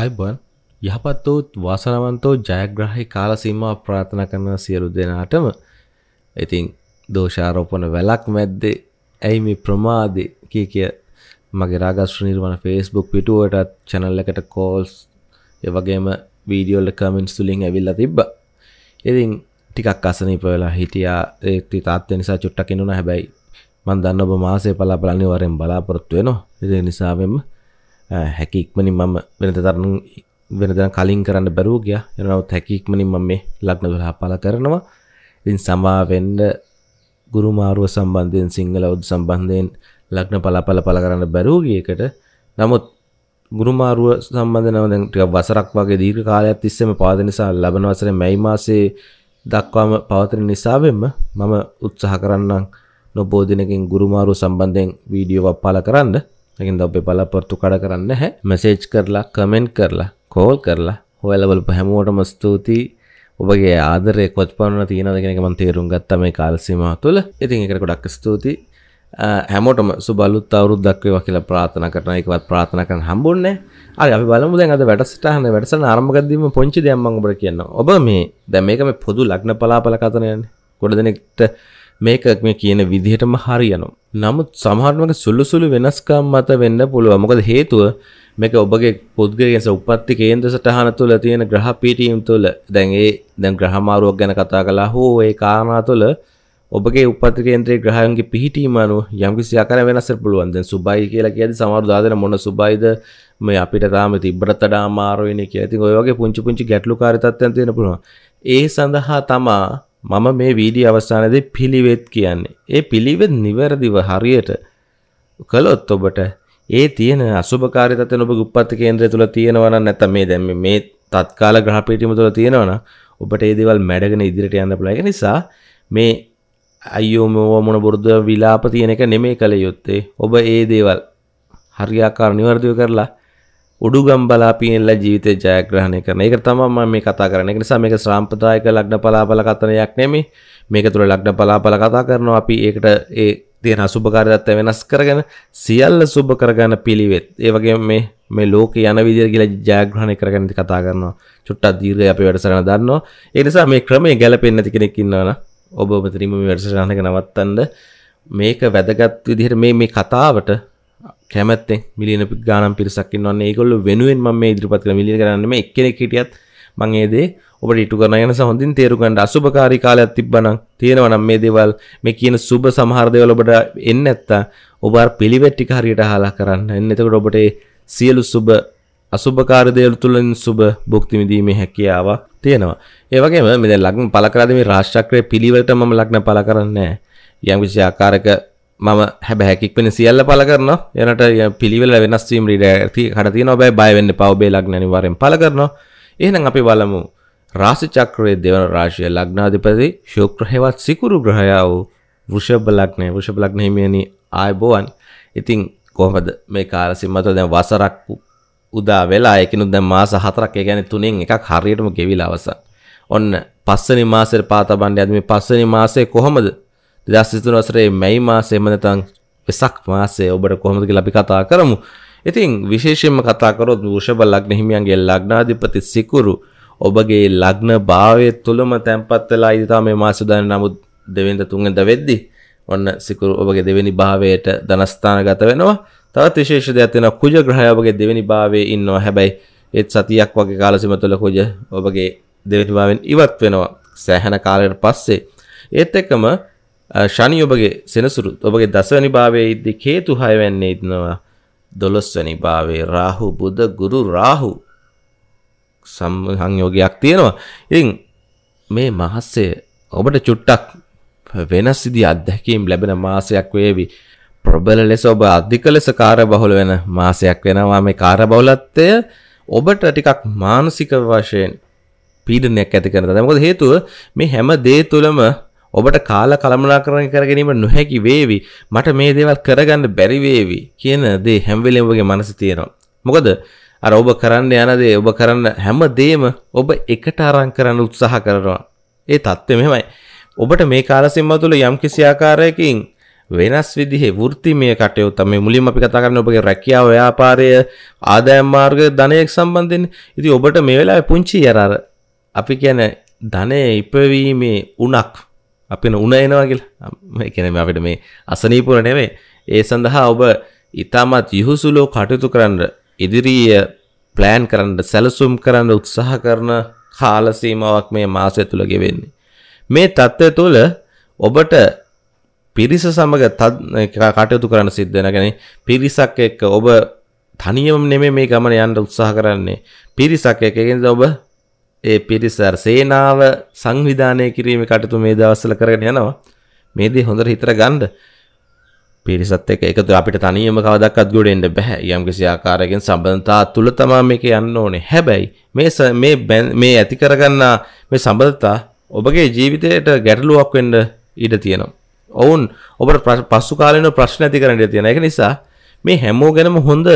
අයිබන් යහපත් වූත් වාසනවන්තෝ ජයග්‍රහහි කාලසීම ප්‍රාථන කරන සියලු දෙනාටම ඉතින් දෝෂාරෝපන වැලක් මැද්දේ ඇයි මේ ප්‍රමාද කිය කිය මගේ රාගස්්‍ර නිර්වන ෆෙස්බුක් පිටුවටත් චැනල් එකට කෝල්ස් එවගේම වීඩියෝල්ල කමෙන්ට් තුලින් ඇවිල්ල තිබ්බ ඉතින් ටිකක් අසනී පවෙලා හිටියා ඒති තාත්්‍ය නිසා චුට්ටකිනුන හැබැයි මන් දන්න ඔබ මාසේ පලා බලනිවරෙන් බලාපොරොත්තුවෙනවා ඉති නිසාවෙන්ම හැකි ඉක්මනින් මම වෙනත තරණු වෙනදන කලින් කරන්න බැරුව ගිය එනවත් හැකි ඉක්මනින් මම මේ ලක්න වෙලා පල කරනවා ඉතින් සමාවෙන්ඩ ගුරුමාරුව සම්බන්ධයෙන් සිංහල උද් සම්බන්ධයෙන් ලක්න පලාපල පල කරන්න බැරූගියකට නමුත් ගුරුමාරුව සම්බන්ධනවදට වසරක් වගේ දීර්ඝ කාලයක් තිස්සම පාද නිසා ලබන වසර මැයි මාසේ දක්වාම පවතන නිසාවෙන්ම මම උත්සාහ කරන්නම් නොබෝධනකින් ගුරුමාරුව සම්බන්ධයෙන් වීඩියෝ පල කරන්න ලකින් ඔබේ බලාපොරත්තු කඩ කරන්න හැ මැසේජ් කරලා කමෙන්ට් කරලා කෝල් කරලා හොයලබල පැහැමෝටම ස්තුතියි ඔබගේ ආදරය කොච් පරන තියෙන දෙගෙනක මන් තේරුම් ගත්තම මේ කාලසිම තුළ ඉතින් එකට ගොඩක් ස්තුති හැමෝටම සුබලුත් අවුරුත් දක්වේ කියලා ප්‍රාථන කරන එකවත් ප්‍රාථන කරන හම්බුන්නේ අය අපි බලමු දැන් අද වැඩසටහන වැඩසටහන ආරම්භකද්දීම පොන්චි දෙයක් මම ඔබට කියන්න ඔබ මේ දැන් මේක මේ පොදු ලග්න පලාපල කතනයන්නේ ගොඩ දෙනෙක්ට මේක මේ කියන විදිහටම හරියනවා. නමුත් සමහරවක සුළු සුළු වෙනස්කම් මත වෙන්න පුළුවන්. මොකද හේතුව මේක ඔබගේ පුද්ගලයන්ස උපත්ති කේන්ද්‍ර සටහන තුළ තියෙන ග්‍රහ පීඨීම් තුළ දැන් ඒ දැන් ග්‍රහ මාරුවක් ගැන කතා කළා හෝ ඒ කාරණා තුළ ඔබගේ උපත්ති කේන්ද්‍රයේ ග්‍රහයන්ගේ පිහිටීම අනුව යම්කිසි ආකාරයක් වෙනස් වෙන්න පුළුවන්. දැන් සුබයි කියලා කියද්දි සමහර දාදෙන මොන සුබයිද මේ අපිට තාම තිබ්බට වඩා අමාරුයිනේ කියලා. ඉතින් ඔය වගේ පුංචි පුංචි ගැටලුකාරී තත්ත්වයන් තියෙන පුළුවන්. ඒ සඳහා තමා මම මේ වීඩිය අවස්ථානදේ පිළිවෙත් කියන්නේ. ඒ පිළිවෙත් නිවැරදිව හරියට කළොත් ඔබට ඒ තියෙන අසුභකාරී තත්ත්වන ඔබ උප්පත්ති කේන්ද්‍රය තුල තියෙනවා නම් නැත්නම් මේ දැන් මේ තත්කාල ග්‍රහපීඨියම තුල තියෙනවා නම් ඔබට ඒ දේවල් මැඩගෙන ඉදිරියට යන්න පුළුවන්. ඒ නිසා මේ අයියෝ මොව මොන බොරුද විලාප තියෙන එක නෙමෙයි කළ යුත්තේ. ඔබ ඒ දේවල් හරියාකාර නිවැරදිව කරලා උඩුගම් බලාපියෙන්ල ජීවිතය ජයග්‍රහණය කරන එක තමම මේ කතා කරන එක නිසා මේක ශ්‍රාම්පදායක ලග්න පලාපල කතනයක් නෙමේ මේක තුළ ලග්න පලාපල කතා කරනවා අපි ඒකට ඒ තියෙන අසුභකාරයත්ව වෙනස් කරගෙන සියල්ල සුභ කරගන්න පිළිවෙත් ඒ වගේ මේ මේ ලෝක යන විදිර කියලා ජයග්‍රහණය කරගන්න කතා කරනවා චුට්ටක් දීර්ඝ අපි වැඩසටහන දන්නවා ඒ නිසා මේ ක්‍රමය ගැලපෙන්නේ නැති කෙනෙක් ඉන්නවනම් ඔබ මෙතනින්ම මේ වැඩසටහනක නවත්තන්න මේක වැදගත් විදිහට මේ මේ කතාවට කැමත්තේ මිලියන ගානම් පිරිසක්කින් වන්න ඒකොල්ල වෙනුවෙන් ම මේ ඉදිරිපත් කළ මිලි කරන්නම එක්කෙනෙක් හිටියත් මංඒදේ ඔබ ඉටු කරන යන සහොඳින් තේරුකන්ට අසුභකාරී කාලයක් තිබ්බන තියෙනවනම් මේ දේවල් මේ කියන සුබ සමහරදයවල ඔබට එන්න ඇත්තා ඔබ පිළිවෙට්ටික හරියට හලා කරන්න එන්න එතකට ඔබට සියලු සුබ අසුභකාරදයල් තුළින් සුබ භුක්තිමිදීමේ හැකියාව තියෙනවා ඒවගේම මෙ ලක්න පලකරද මේ රාශ්චක්‍රය පිළිවලට මම ලක්න පල කරන්න යම් විසි ආකාරක මම හැබැහැකික් වෙන සියල්ල පල කරන යනට පිළිවෙල වෙනස්වීම් රීඩ ඇති හටති නොබැයි බයවෙන්න පවබේලක් නැනිවරෙන් පල කරන එහනම් අපි බලමු රාසි චක්‍රයේ දෙවන රාශය ලග්නාධිපති ශෝක්‍රහෙවත් සිකුරු ග්‍රහයා වූ වෘෂභ ලක්නය වෘෂභ ලක්න හිමියනි ආයබෝවන් ඉතිං කොහමද මේ කාලසි මත දැන් වසරක් උදා වෙලා එකනුත් දැ මාස හතරක් ගැන තුනෙන් එකක් හරියටම ගෙවිල අවසන් ඔන්න පස්සනි මාසර පාතබන්ඩ ඇදම පස්සනි මාසය කොහොමද දෙදස්සිතුන වසරේ මැයි මාසේ එමනතං වෙසක් මාසේ ඔබට කොහොමද කියලා අපි කතා කරමු. ඉතින් විශේෂයෙන්ම කතා කරොත් වෘෂභ ලග්න හිමියන්ගේ ලග්නාධිපති සිකුරු ඔබගේ ලග්න භාවය තුලම තැන්පත් වෙලා ඉඳලා මේ මාස දන නමුත් දෙවෙනිද තුන්වෙනිද වෙද්දී ඔන්න සිකුරු ඔබගේ දෙවෙනි භාවයට ධනස්ථානගත වෙනවා. තවත් විශේෂ දෙයක් තියෙනවා කුජ ග්‍රහය ඔබගේ දෙවෙනි භාවයේ ඉන්නවා. හැබැයි ඒත් සතියක් වගේ කාලසීම තුළ කුජ ඔබගේ දෙවෙනි භාවයෙන් ඉවත් වෙනවා. සෑහෙන කාලයකට පස්සේ ඒත් එක්කම ශනි ඔබගේ සෙනසුරු ඔබගේ දසවැනි භාවයේ ඉද්දි හේතු හයවැන්නේ ඉන්නවා දොළොස්වැනි භාවේ රාහු බුද ගුරු රාහු සංයෝගයක් තියෙනවා. ඉතින් මේ මාසය ඔබට චුට්ටක් වෙනස් ඉදි අත්දැකීම් ලැබෙන මාසයක් වේවි. ප්‍රබල ලෙස ඔබ අධික ලෙස කාර්යබහුල වෙන මාසයක් වෙනවා මේ කාර්යබහුලත්වය ඔබට ටිකක් මානසික වශයෙන් පීඩනයක් ඇති කරනවා. මොකද හේතුව මේ හැම දේ තුළම ඔබට කාල කළමනාකරණය කර ගැනීම නොහැකි වේවි මට මේ දේවල් කරගන්න බැරි වේවි කියන දේ හැම වෙලෙම ඔබගේ මනසේ තියෙනවා මොකද අර ඔබ කරන්න යන දේ ඔබ කරන්න හැම දේම ඔබ එකට අරන් කරන්න උත්සාහ කරනවා. ඒ தත්ත්වය මෙහෙමයි. ඔබට මේ කාලසීම තුළ යම්කිසි ආකාරයකින් වෙනස් විදිහේ වෘත්තිමය කටයුතු මේ මුලින්ම අපි කතා කරන්නේ ඔබගේ රැකියාව ව්‍යාපාරය ආදායම් මාර්ග ධනය සම්බන්ධයෙන්. ඉතින් ඔබට මේ වෙලාවේ පුංචි අර අපි කියන්නේ ධනය ඉපවීමේ උණක් අපෙන උන එනවා කියලා එකන අපිට මේ අසනීපුර නෙවේ ඒ සඳහා ඔබ ඉතාමත් යුහුසුලෝ කටයුතු කරන්න ඉදිරිය ප්ලෑන් කරන්න සැලසුම් කරන්න උත්සාහ කරන කාලසීමාවක් මේ මාසය තුළ ගෙවෙන්නේ. මේ තත්ත්වය තුළ ඔබට පිරිස සමඟ කටයුතු කරන්න සිද්ධන ගැන පිරිසක් එක්ක ඔබ තනියම නෙමේ මේ ගමන යන්න උත්සාහ කරන්නේ පිරිසක් එකගෙන්ද ඔබ ඒ පිරිස අර සේනාව සංවිධානය කිරීමේ කටයුතු මේ දවස්වල කරගෙන යනවා. මේ දේ හොඳට හිතර ගන්න. පිරිසත් එක්ක එකතු අපිට තනියම කවදක්වත් ගොඩ එන්න බෑ. යම්කිසි ආකාරයකින් සම්බන්ධතා තුල තමයි මේක යන්න ඕනේ. හැබැයි මේ මේ මේ ඇති කරගන්න මේ සම්බන්ධතා ඔබගේ ජීවිතයට ගැටලුවක් වෙන්න ඉඩ තියෙනවා. ඔවුන් ඔබට පසු කාලීන ප්‍රශ්න ඇති කරන්න ඉඩ තියෙනවා. ඒක නිසා මේ හැමෝගෙනම හොඳ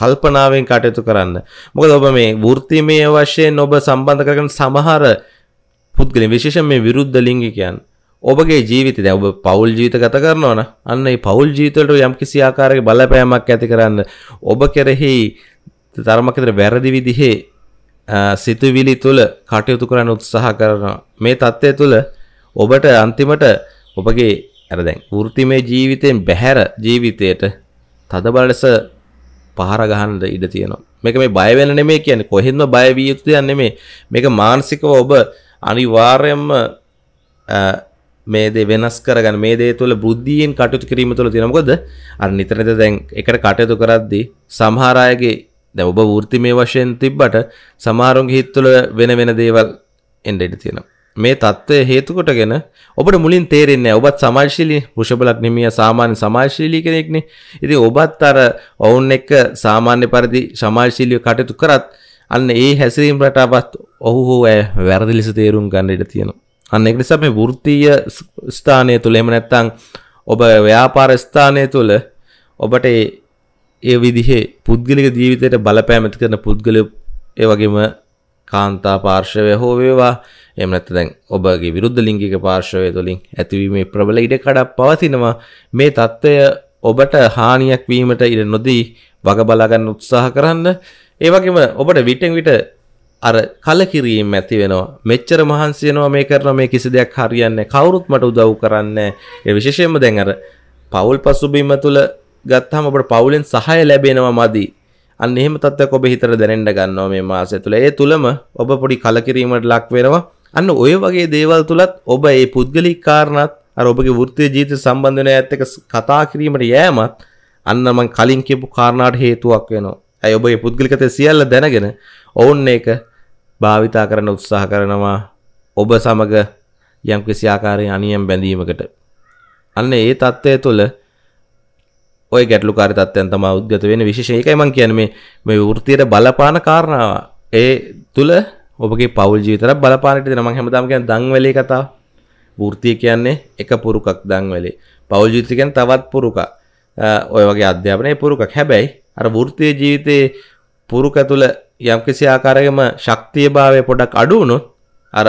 කල්පනාවෙන් කටයුතු කරන්න. මොකද ඔබ මේ වෘත්තිමය වශයෙන් ඔබ සම්බන්ධ කරගෙන සමහර පුද්ගලයන් විශේෂයෙන් මේ විරුද්ධ ලිංගිකයන් ඔබගේ ජීවිතය දැන් ඔබ පෞල් ජීවිත ගත කරනවා නම් අන්න ඒ පෞල් ජීවිතවලට යම්කිසි ආකාරයක බලපෑමක් ඇති කරන්න ඔබ කෙරෙහි ධර්මක විතර වැරදි විදිහේ සිතුවිලි තුල කටයුතු කරන්න උත්සාහ කරනවා. මේ தත්ත්වය තුල ඔබට අන්තිමට ඔබගේ අර දැන් වෘත්තිමය ජීවිතයෙන් බැහැර ජීවිතයට තදබල ලෙස පහර ගහන්න ඉඩ තියෙනවා මේක මේ බය වෙන නෙමෙයි කියන්නේ කොහෙන්ම බය විය යුතු දෙයක් නෙමෙයි මේක මානසිකව ඔබ අනිවාර්යයෙන්ම මේ දේ වෙනස් කරගන්න මේ දේ තුළ බුද්ධියෙන් කටයුතු කිරීම තුළ තියෙන මොකද අර නිතර නිතර දැන් එකට කටයුතු කරද්දී සමහර අයගේ දැන් ඔබ වෘත්තිමය වශයෙන් තිබ්බට සමහරුන්ගේ හිත තුළ වෙන වෙන දේවල් එන්න ඉඩ තියෙනවා මේ தත්ත්වය හේතු කොටගෙන ඔබට මුලින් තේරෙන්නේ නැහැ ඔබත් සමාජශීලී වෘෂභලක් නෙමෙයි සාමාන්‍ය සමාජශීලී කෙනෙක්නේ. ඉතින් ඔබත් අර ඔවුන් එක්ක සාමාන්‍ය පරිදි සමාජශීලීව කටයුතු කරත් අන්න ඒ හැසිරීම රටාවත් ඔහු හෝ වැරදි ලෙස තේරුම් ගන්න ඉඩ තියෙනවා. අන්න ඒක නිසා මේ වෘත්තීය ස්ථානය තුල එහෙම නැත්නම් ඔබ ව්‍යාපාර ස්ථානය තුල ඔබට ඒ විදිහේ පුද්ගලික ජීවිතයට බලපෑම් ඇති කරන පුද්ගලයෝ ඒ වගේම කාන්තා පාර්ශවය හෝ වේවා එමනත් දැන් ඔබගේ විරුද්ධ ලිංගික පාර්ශවය තුළින් ඇතිවීමේ ප්‍රබල ඉඩ කඩක් පවතිනවා මේ தত্ত্বය ඔබට හානියක් වීමට ඉඩ නොදී වග බලාගන්න උත්සාහ කරන්න ඒ වගේම ඔබට විටෙන් විට අර කලකිරීම ඇති වෙනවා මෙච්චර මහන්සි වෙනවා මේ කරන මේ කිසි දෙයක් හරියන්නේ කවුරුත් මට උදව් කරන්නේ ඒ විශේෂයෙන්ම දැන් අර පවුල් පසුබිම තුළ ගත්තාම ඔබට පවුලෙන් සහාය ලැබෙනවා මදි අන්න එහෙම තත්ත්වයක් ඔබ හිතට දැනෙන්න ගන්නවා මේ මාසය තුළ ඒ තුළම ඔබ පොඩි කලකිරීමට ලක් වෙනවා අන්න ඔය වගේ දේවල් තුළත් ඔබ ඒ පුද්ගලික කාරණත් අර ඔබගේ වෘත්තීය ජීවිත සම්බන්ධ වෙන ඇත්ත එක කතා කිරීමට යෑමත් අන්න මං කලින් කියපු කාරණාට හේතුවක් වෙනවා. ඇයි ඔබගේ පුද්ගලිකතේ සියල්ල දැනගෙන ඔවුන් ඒක භාවිතා කරන්න උත්සාහ කරනවා ඔබ සමග යම්කිසි ආකාරයෙන් අනියම් බැඳීමකට. අන්න ඒ தත්ත්වය තුළ ඔය ගැටලුකාරී තත්ත්වයන් තමයි උද්ගත වෙන්නේ විශේෂයෙන් ඒකයි මම කියන්නේ මේ මේ වෘත්තියට බලපාන කාරණාව ඒ තුල ඔබගේ පවල් ජීවිතර බලපානට දෙන මම හැමදාම කියන්නේ දන්වැලේ කතාව. වෘත්තිය කියන්නේ එක පුරුකක් දන්වැලේ. පවල් ජීවිතය කියන්නේ තවත් පුරුකක්. ඔය වගේ අධ්‍යාපනයේ පුරුකක්. හැබැයි අර වෘත්තිය ජීවිතයේ පුරුක තුළ යම්කිසි ආකාරයකම ශක්තියභාවය පොඩක් අඩු වුණොත් අර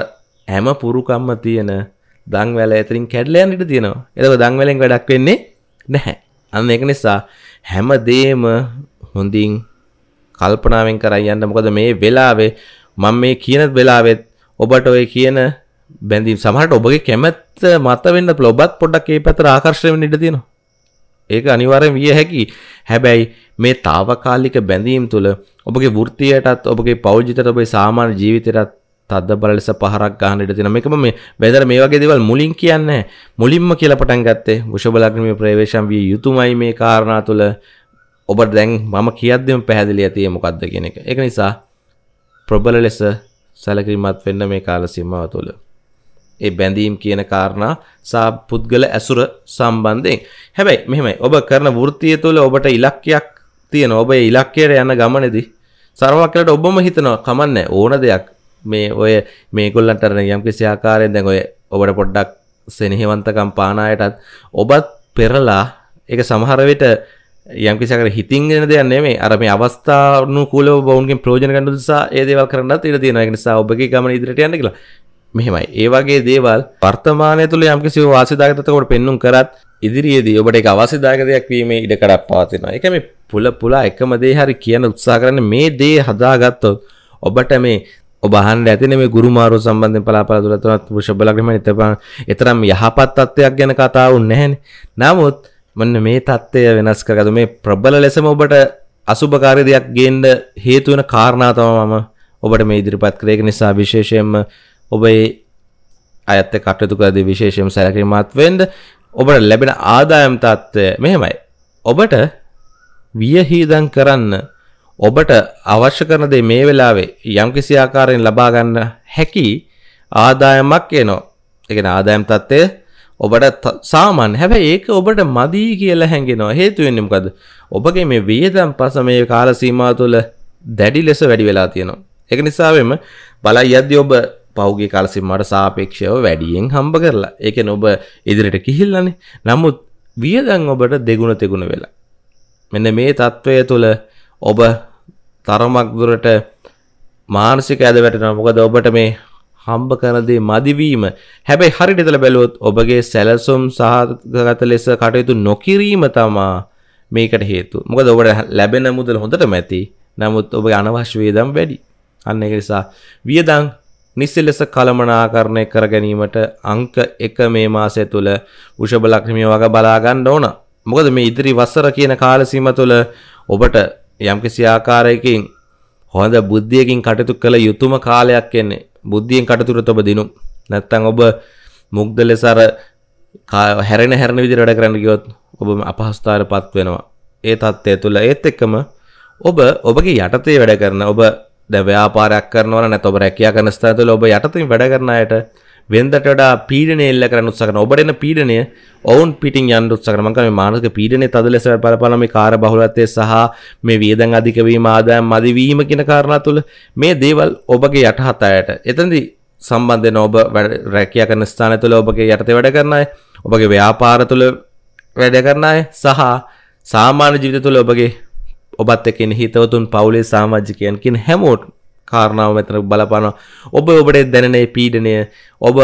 හැම පුරුකම්ම තියෙන දන්වැල ඇතරින් කැඩලා යන්න ඉඩ තියෙනවා. එතකොට දන්වැලෙන් වැඩක් වෙන්නේ නැහැ. අන්න ඒක නිසා හැම දෙයක්ම හොඳින් කල්පනාවෙන් කරන් යන්න මොකද මේ වෙලාවේ මම මේ කියන වෙලාවෙත් ඔබට ඔය කියන බැඳීම් සමහරට ඔබගේ කැමැත්ත මත වෙන්න ඔබත් පොඩ්ඩක් ඒ පැතර ආකර්ෂණය වෙන්න ඉඩ තියෙනවා. ඒක අනිවාර්යෙන් විය හැකි. හැබැයි මේ తాවකාලික බැඳීම් තුළ ඔබගේ වෘත්තියටත් ඔබගේ පෞද්ගලිකතට ඔබේ සාමාන්‍ය ජීවිතයටත් තදබල ලෙස පහරක් ගන්න ඉඩ තියෙනවා. මේකම මේ වැදර මේ වගේ දේවල් මුලින් කියන්නේ මුලින්ම කියලා පටන් ගත්තේ වෘෂභ ලග්නමේ ප්‍රවේශම් විය යුතුයමයි මේ කාරණා තුල ඔබ දැන් මම කියද්දිම පැහැදිලි ඇතියේ මොකද්ද කියන එක. ඒක නිසා ප්‍රබල ලෙස සැලකිරිමත් වෙන්න මේ කාලසිම්මාව තුළ. ඒ බැඳීම් කියන කාරණා සා පුද්ගල ඇසුර සම්බන්ධයෙන් හැබැයි මෙහෙමයි ඔබ කරන වෘත්තිය තුළ ඔබට ඉලක්කයක් තියෙන ඔබ ඉලක්කයට යන ගමනේදී සරමක් කළට ඔබම හිතනවා කමන්නේ ඕන දෙයක් මේ ඔය මේගොල්ලන්ට යම් කිසි ආකාරයෙන් දැන් ඔය ඔබට පොඩ්ඩක් සෙනෙහවන්තකම් පානායටත් ඔබත් පෙරලා ඒක සමහර විට යම්කිසිකට හිතින් ගෙන දෙයන්නේ මේ අර මේ අවස්ථාවනු කූල බවන්ගේ ප්‍රෝජන ගන්න නිසා ඒදේවල් කරන්න ඉට තියෙන නිසා ඔබගේ ගම ඉදිරිට යන්න කියලා මෙහෙමයි ඒවගේ දේවල් වර්තමානය තුළ යම්කිසි වාසිදාගතකොට පෙන්නුම් කරත් ඉදිරියේදී ඔබට එක අවසිදාගතයක් වීම ඉඩකඩක් පවතිනවා එක මේ පුල පුලා එකම දේ හරි කියන උත්සා කරන්න මේ දේ හදාගත්තොත් ඔබට මේ ඔබහන් ඇතින මේ ගුරුමාරු සම්බන්ධ පලාපල තුළතුනත් පුෂබලක්ම එතපන් එතරම් යහපත් අත්වයක් ගැන කතාවුන් නැහැන නමුත් මන්න මේ තත්ත්වය වෙනස් කරගතු මේ ප්‍රබල ලෙසම ඔබට අසුභකාරය දෙයක් ගේන්ඩ හේතුවන කාරණාතම මම ඔබට මේ ඉදිරිපත් කරේක නිසා විශේෂයෙන්ම ඔබේ අඇත කටතුකද විශේෂයම සැලකිරීමත්වෙන්ද ඔබට ලැබෙන ආදායම් තත්ත්වය මෙහෙමයි ඔබට වියහීදන් කරන්න ඔබට අවශ්‍ය කරන දේ මේ වෙලාවේ යම්කිසි ආකාරයෙන් ලබාගන්න හැකි ආදායමක් එනෝ එකන ආදායම් තත්ත්වය ඔබට සාමාන් හැබැ ඒක ඔබට මදී කියලා හැඟෙනවා හේතුවෙන්නෙමකද ඔබගේ මේ වියදම් පස මේ කාල සීමා තුළ දැඩි ලෙස වැඩි වෙලා තියෙනවා. එක නිසාවෙම බලයි යද්දි ඔබ පෞගේ කාලසිම්මට සාපේක්ෂව වැඩියෙන් හම්බ කරලා ඒක ඔබ ඉදිරිට කිහිල්ලනේ නමුත් වියදන් ඔබට දෙගුණ තෙගුණ වෙලා. මෙන්න මේ තත්ත්වය තුළ ඔබ තරමක් දුරට මානසික ඇද වැටෙනවා මොකද ඔබට මේ හම්බ කරනදේ මදිවීම හැබැයි හරිට එතල බැලුවොත් ඔබගේ සැලසුම් සහගත ලෙස කටයුතු නොකිරීම තමා මේකට හේතු මොකද ඔබට ලැබෙන මුදල් හොඳට මැති නමුත් ඔබගේ අනවශ්‍ය වේදම් වැඩි අන්න ඒක නිසා වියදම් නිස්සල් ලෙස කළමනාකරණය කර ගැනීමට අංක එක මේ මාසය තුළ උෂභ ලක්ෂමිය වගේ බලා ගන්න ඕන. මොකද මේ ඉදිරි වසර කියන කාල සීම තුළ ඔබට යම්කිසි ආකාරයකින් හොඳ බුද්ධියකින් කටයුතු කළ යුතුයම කාලයක් එන්නේ. බුද්ධියෙන් කටතුරත ඔබ දිනු නැත්තං ඔබ මුක්ද ලෙසර හැරෙන හැරණ විදිර වැඩ කරන්න ගියොත් ඔබ අපහස්ථාර පත් වෙනවා ඒ තත්ත්වය තුළ ඒත් එක්කම ඔබ ඔබගේ යටතේ වැඩ කරන ඔබ දැව්‍යාපාරයක් කරනවන නැත ඔබ රැකයා කරන ස්ථාතුල ඔබ යටතින් වැඩ කරනයට වෙන්දට වඩා පීඩනය එල්ල කරන්න උත්සාහ කරන ඔබට එන පීඩනය ඔවුන් පිටින් යන්න උත්සාහ කරන මං කියන්නේ මානසික පීඩනය තද ලෙස බලපාලා මේ කාර්ය බහුලත්වය සහ මේ වියදම් අධික වීම ආදායම් අධි වීම කියන කාරණා තුළ මේ දේවල් ඔබගේ යටහත් අයට එතනදී සම්බන්ධ වෙන ඔබ රැකියා කරන ස්ථානය තුළ ඔබගේ යටතේ වැඩ කරන අය ඔබගේ ව්‍යාපාර තුළ වැඩ කරන අය සහ සාමාන්‍ය ජීවිත තුළ ඔබගේ ඔබත් එක්ක ඉන්න හිතවතුන් පවුලේ සමාජිකයන් කියන හැමෝටම කාරණාව මෙතන බලපානවා ඔබ ඔබට දැනනේ පීඩනය ඔබ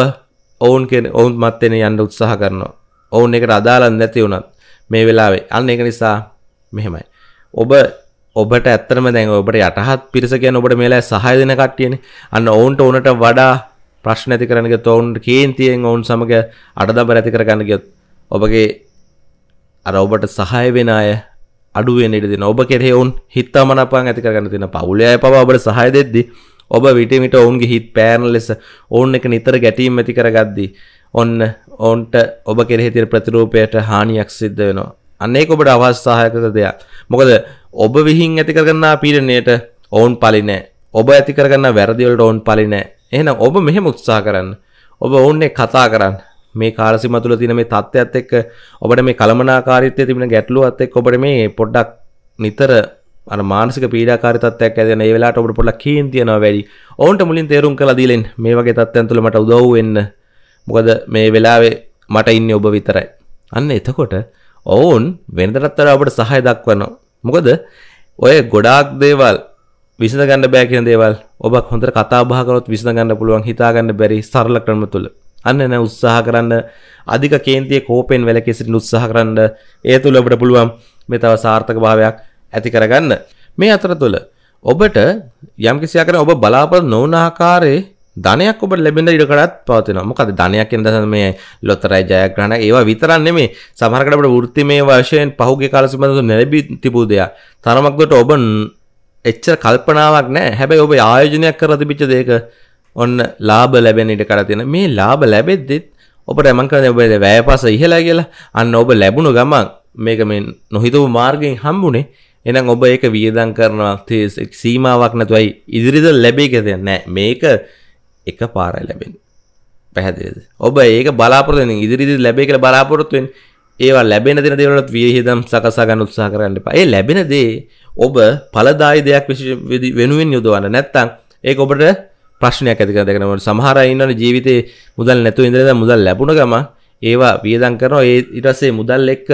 ඔවුන් කෙන ඔවුන් මත්තෙන යන්න උත්සාහ කරනවා ඔවුන් එකට අදාළන් නැති වුණත් මේ වෙලාවේ අන්න ඒක නිසා මෙහෙමයි ඔබ ඔබට ඇත්තරම දැන් ඔබට යටහත් පිරිස කියන ඔබට මේලා සහය දෙන කට්ටියනේ අන්න ඔවුන්ට උනට වඩා ප්‍රශ්න ඇති කරන්න ගියොත් ඔවුන්ට කේන්තියෙන් ඔවුන් සමග අඩදබර ඇති කරගන්න ගියොත් ඔබගේ අර ඔබට සහය වෙන අය අඩුවෙන් ඉඩදින ඔබ කෙරේ ඔවුන් හිත්තාමනපාන් ඇතිකරගන්න තින පවුලය පවා ඔබට සහය දෙද්දි ඔබ විටමිට ඔවුන්ගේ හිත් පෑන ලෙස ඔවුන් එක නිතර ගැටීම් ඇති කරගද්දී ඔන්න ඔවුන්ට ඔබ කෙරෙහිතිර ප්‍රතිරූපයට හානියක් සිද්ධ වෙනවා අන්නේ ඔබට අවස්සාහයකත දෙයක් මොකද ඔබ විහින් ඇතිකරගන්නා පීරණයට ඔවුන් පලිනෑ ඔබ ඇතිකරගන්න වැරදිවලට ඔවුන් පලිනෑ එහෙනම් ඔබ මෙහෙම උත්සා කරන්න ඔබ ඔවුන්නේ කතා කරන්න මේ කාලසිම තුළ තියෙන මේ தත්ත්වයත් එක්ක ඔබට මේ කලමනාකාරීත්වයේ තිබෙන ගැටලුවත් එක්ක ඔබට මේ පොඩ්ඩක් නිතර අර මානසික පීඩාකාරී තත්ත්වයක් ඇදෙන ඒ වෙලාවට ඔබට පොඩ්ඩක් කීන් තියනවා වැඩි. ඔවුන්ට මුලින් තේරුම් කරලා දීලෙන් මේ වගේ තත්ත්වයන් තුළ මට උදව් වෙන්න. මොකද මේ වෙලාවේ මට ඉන්නේ ඔබ විතරයි. අන්න එතකොට ඔවුන් වෙනදටත් වඩා ඔබට සහාය දක්වනවා. මොකද ඔය ගොඩාක් දේවල් විසඳ ගන්න බෑ කියන දේවල් ඔබක් හොඳට කතා බහ කරොත් විසඳ ගන්න පුළුවන් හිතා ගන්න බැරි සරල ක්‍රම තුළ. අන්න නැ උත්සාහ කරන්න අධික කේන්තිය කෝපෙන් වැලකී සිටින උත්සාහ කරන්න ඒ තුළ ඔබට පුළුවන් මේ තව සාර්ථක භාවයක් ඇති කරගන්න මේ අතරතුර ඔබට යම් කිසි ආකාරයක ඔබ බලාපොරොත්තු නොවන ආකාරයේ ධනයක් ඔබට ලැබෙන ඉඩ කඩත් පවතිනවා මොකද ධනයක් කියන දහස මේ ලොතරැයි ජයග්‍රහණ ඒවා විතරක් නෙමේ සමහරකට ඔබට වෘත්තිමය වශයෙන් පහුගිය කාල සම්බන්ධව නැලබී තිබූ දේවල් තරමක් දුරට ඔබ එච්චර කල්පනාවක් නැහැ හැබැයි ඔබ ආයෝජනයක් කරලා තිබිච්ච දේක ඔන්න ලාබ ලැබෙන ඉට කර තියෙන මේ ලාබ ලැබෙද්දෙත් ඔබට ඇමන් කරන ඔබද වැය පස ඉහලා කියලා අන්න ඔබ ලැබුණු ගමන් මේක මේ නොහිතව මාර්ගයෙන් හම්බුනේ එනම් ඔබ ඒක වියදන් කරනවා සීමාවක් නැතුවයි ඉදිරිද ලැබේක දෙන්නෑ මේක එක පාරයි ලැබෙන පැහැදිලිද ඔබ ඒක බලාපොරොත්තු ඉදිරිදි ලැබේ කියලා බලාපොරොත්තු වෙන ඒවා ලැබෙන දෙන දේවලට වියහිදම් සකසා ගන්න උත්සාහ කරන්න එපා. ඒ ලැබෙන දේ ඔබ ඵලදායි දෙයක් වෙනුවෙන් යොදවන්න නැත්නම් ඒක ඔබට ප්‍රශ්නයක් ඇතික දෙකනට සමහර ඉන්නට ජීවිතේ මුදල් නැතු ඉඳරද මුදල් ලැබුණ ගම ඒවා වියදන් කරනවා ඒ ඉටසේ මුදල් එක්ක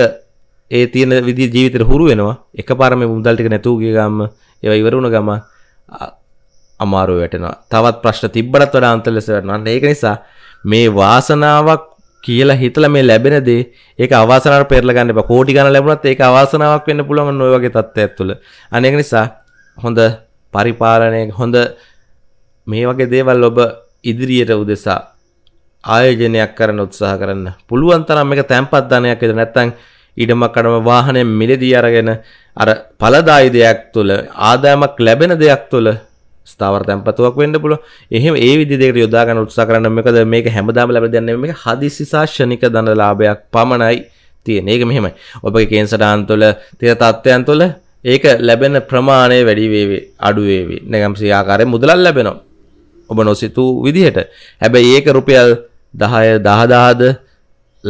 ඒ තියෙන විදි ජීවිතර හුරු වෙනවා එක පාරම මුදල්ටික නැතුූගේ ගම්ම ඒව ඉවරුණ ගම අමාරුව වැටෙනවා තවත් ප්‍රශ්න තිබ්බටත් වඩා අන්තලෙස වැටනන්න ඒක නිසා මේ වාසනාවක් කියලා හිතල මේ ලැබෙන දේ ඒක අවාසනාව පෙරලා ගන්න එපා. කෝටි ගණන් ලැබුණත් ඒක අවාසනාවක් වෙන්න පුළුවන් ඔය වගේ තත්ත්වයක් තුළ. අනේක නිසා හොඳ පරිපාලනයක හොඳ මේ වගේ දේවල් ඔබ ඉදිරියට උදෙසා ආයෝජනයක් කරන්න උත්සාහ කරන්න පුළුවන් තරම් එක තැන්පත්ධනයක් ඇද නැත්තං ඉඩමක් කඩම වාහනය මිලදී අරගෙන අර පලදායි දෙයක් තුළ ආදායමක් ලැබෙන දෙයක් තුළ ස්ථාවර තැන්පතුවක් වෙන්න පුල එහෙම ඒ විදිදෙක යොදාගන්න උත්සා කරන්න එකද මේක හැමදාම ලැබ දෙන්න මේ හදිසිසාශනික දනලාභයක් පමණයි තියෙන ඒක මෙහෙමයි ඔබගේ කේන්සටාන් තුළ තිර තත්ත්වයන් තුළ ඒක ලැබෙන ප්‍රමාණය වැඩිවේවේ අඩුවේවේ නැගම් සියාකාරය මුදලල් ලැබෙනවා ඔබ නොසිතූ විදිහට හැබැයි ඒක රුපියල් දහය දහදාද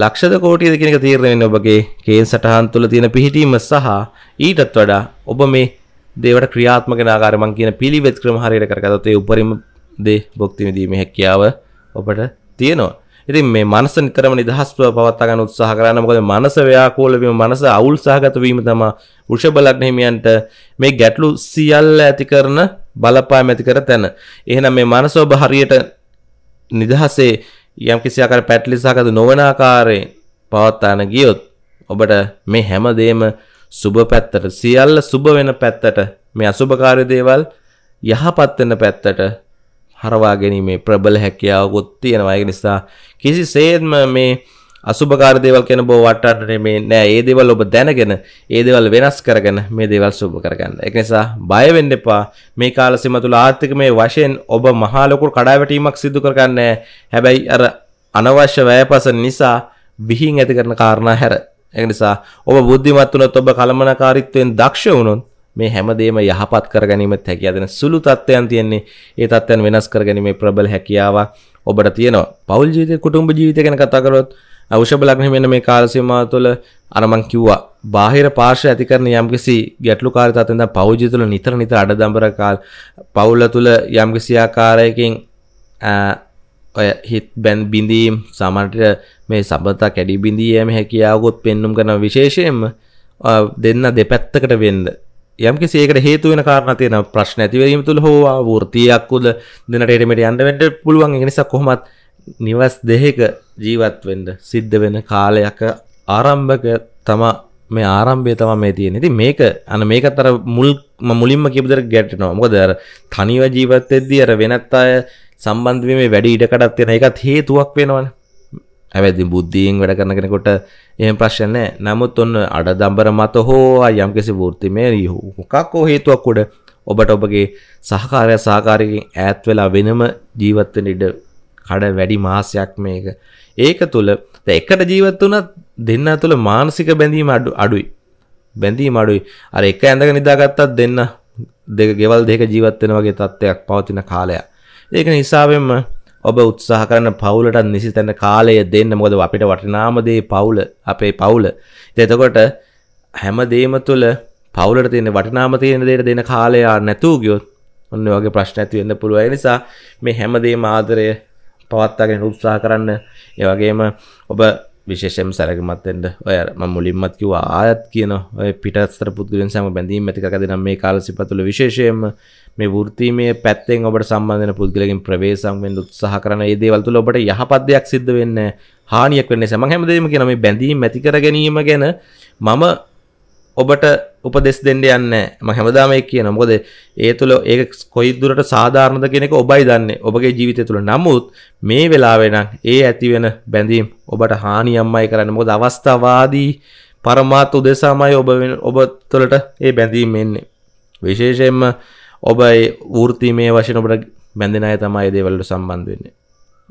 ලක්ෂද කෝටියද කෙනෙක තීරණයෙන් ඔබගේ කේන් සටහන් තුළ තියෙන පිහිටීම සහ ඊටත් වඩා ඔබ මේ දේවට ක්‍රියාත්මක ආකාරමං කියන පිළිවෙත් ක්‍රම හරියට කරගතොත් ඒ උපරිම දේ භුක්ති විඳීමේ හැකියාව ඔබට තියෙනවා. ඉතින් මේ මනස නිතරම නිදහස්ව පවත්වා ගන්න උත්සාහ කරන්න මොකද මනස ව්‍යාකූල වීම මනස අවුල් සහගත වීම තමයි වෘෂභ ලග්න හිමියන්ට මේ ගැටලු සියල්ල ඇති කරන බලපෑම ඇති කර තැන. එහෙනම් මේ මනස ඔබ හරියට නිදහසේ යම් කිසි ආකාර පැටලිසහගත නොවන ආකාරයෙන් පවත්වාන ගියොත් ඔබට මේ හැමදේම සුබ පැත්තට සියල්ල සුබ වෙන පැත්තට මේ අසුබකාරී දේවල් යහපත් වෙන පැත්තට හරවා ගැනීමේ ප්‍රබල හැකියාවකුත් තියෙනවා. ඒක නිසා කිසිසේත්ම මේ අසුභකාර දේවල් කියන බෝ වටාටනේ මේ නෑ ඒ දේවල් ඔබ දැනගෙන ඒ දේවල් වෙනස් කරගෙන මේ දේවල් සුබ කරගන්න. ඒක නිසා බය වෙන්න එපා. මේ කාල සීමා තුල ආර්ථිකමේ වශයෙන් ඔබ මහා ලොකු කඩාවැටීමක් සිදු කරගන්නේ හැබැයි අර අනවශ්‍ය වැයපසන නිසා විහිං ඇති කරන කාරණා හැර. ඒක නිසා ඔබ බුද්ධිමත් වුණොත් ඔබ කලමනාකාරීත්වයෙන් දක්ෂ වුණොත් මේ හැමදේම යහපත් කරගැනීමත් හැකියාව සුළු තත්ත්වයන් තියෙන්නේ. ඒ තත්ත්වයන් වෙනස් කරගැනීමේ ප්‍රබල හැකියාව ඔබට තියෙනවා. පෞල් ජීවිතේ කුටුම්බ ජීවිතය ගැන කතා කරොත් වෘෂභ ලග්නේ මෙන්න මේ කාල සීමාව තුළ අර මං කිව්වා බාහිර පාර්ශ්ව ඇති කරන යම්කිසි ගැටලුකාරී තත්ත්වෙන් දැන් පෞජ්‍ය තුළ නිතර නිතර අඩදඹර කාල පවුල තුළ යම්කිසි ආකාරයකින් ඔය හිත් බැන් බිඳීම් සමට මේ සබතා කැඩි බිඳීම හැකියාවකොත් පෙන්නුම් කරන විශේෂයෙන්ම දෙන්න දෙපැත්තකට වෙන්න යම් කිසිේකට හේතු වෙන කාරණ තියෙන ප්‍රශ්න ඇතිවීම තුළ හෝ වෘතියක් උද දෙනටේටමට යන්න වැඩ පුළුවන් නිසා කොහොමත් නිවස් දෙහෙක ජීවත්වෙන්ඩ සිද්ධ වෙන කාලයක ආරම්භක තමා මේ ආරම්භය තම මේ තියෙන ති මේක අන මේක තර මුල් මුලින්ම කිපදර ගැටනවා මොකද දර තනිව ජීවත්තෙද්දී අර වෙනත් අය සම්බන්ධවීම වැඩි ඉඩකටත් තියෙන එකත් හේතුවක් වෙනවන ඇවැදි බුද්ධීෙන් වැඩ කරන කෙනකොට එම ප්‍රශ්නය නමුත් ඔන්න අඩ දම්බර මත හෝ යම්කිසි වෘතිමය හෝකක්කෝ හේතුවක් කොඩ ඔබට ඔබගේ සහකාරය සාකාරයකින් ඈත් වෙලා වෙනම ජීවත්තෙන ඉඩ කඩ වැඩි මාසයක් මේක ඒක තුළ එකට ජීවත් වනත් දෙන්න තුළ මානසික බැඳීම අඩු අඩුයි බැඳීම අඩුයි අර එක ඇඳක නිදාගත්තත් දෙන්න දෙක ගෙවල් දෙක ජීවත්වෙන වගේ තත්ත්වයක් පවතින කාලයක් ඒක නිසාවෙන්ම ඔබ උත්සාහ කරන පවුලට නිසි තැන කාලය දෙන්න මොද අපිට වටිනාමදේ පවුල අපේ පවුල එතකොට හැම දේම තුළ පවුලට තියෙන වටිනාම තියෙන දේට දෙන කාලයා නැතුූ ගියොත් ඔන්න වගේ ප්‍රශ්න ඇතිවෙන්න පුළුව නිසා මේ හැමදේ මාදරය පවත්තාගෙන උත්සාහ කරන්න ඒවගේම ඔබ විශේෂම සැරගමත්තෙන්ට ඔය මුලින්මත් කිව ආයත් කියන පිටස්තර පුද්ගලෙන් සම බැඳීම ඇතික දෙනම් මේ කාලසිපතුළ විශේෂයෙන්ම මේ වෘතීමේ පැත්තෙන් ඔබට සම්බන්ධන පුද්ගලකින් ප්‍රවේශම්ෙන් උත්සාහ කරන ඒදේවල්තුල ඔබට යහපදයක් සිද්ධ වෙන්න හානියක් වෙන්නේ සම හැමදීම කියන මේ බැඳීම ඇතිකර ගැනීම ගැන මම ඔබට උපදෙස් දෙන්න යන්න ම හැමදාම කියන මොකද ඒ තුළ ඒ කොයිදුරට සාධාරණද කෙනෙක ඔබයි දන්නේ ඔබගේ ජීවිතය තුළ නමුත් මේ වෙලාවෙන ඒ ඇතිවෙන බැඳීම් ඔබට හානියම්මයි කරන්න මොද අවස්ථවාදී පරමාත් උදෙසාමයි ඔබ ඔබ තුළට ඒ බැඳීම් එන්නේ විශේෂයෙන්ම ඔබයි වෘති මේ වශන ඔබට බැඳෙන අය තමයි දේවල්ලට සම්බන්ධ වෙන්නේ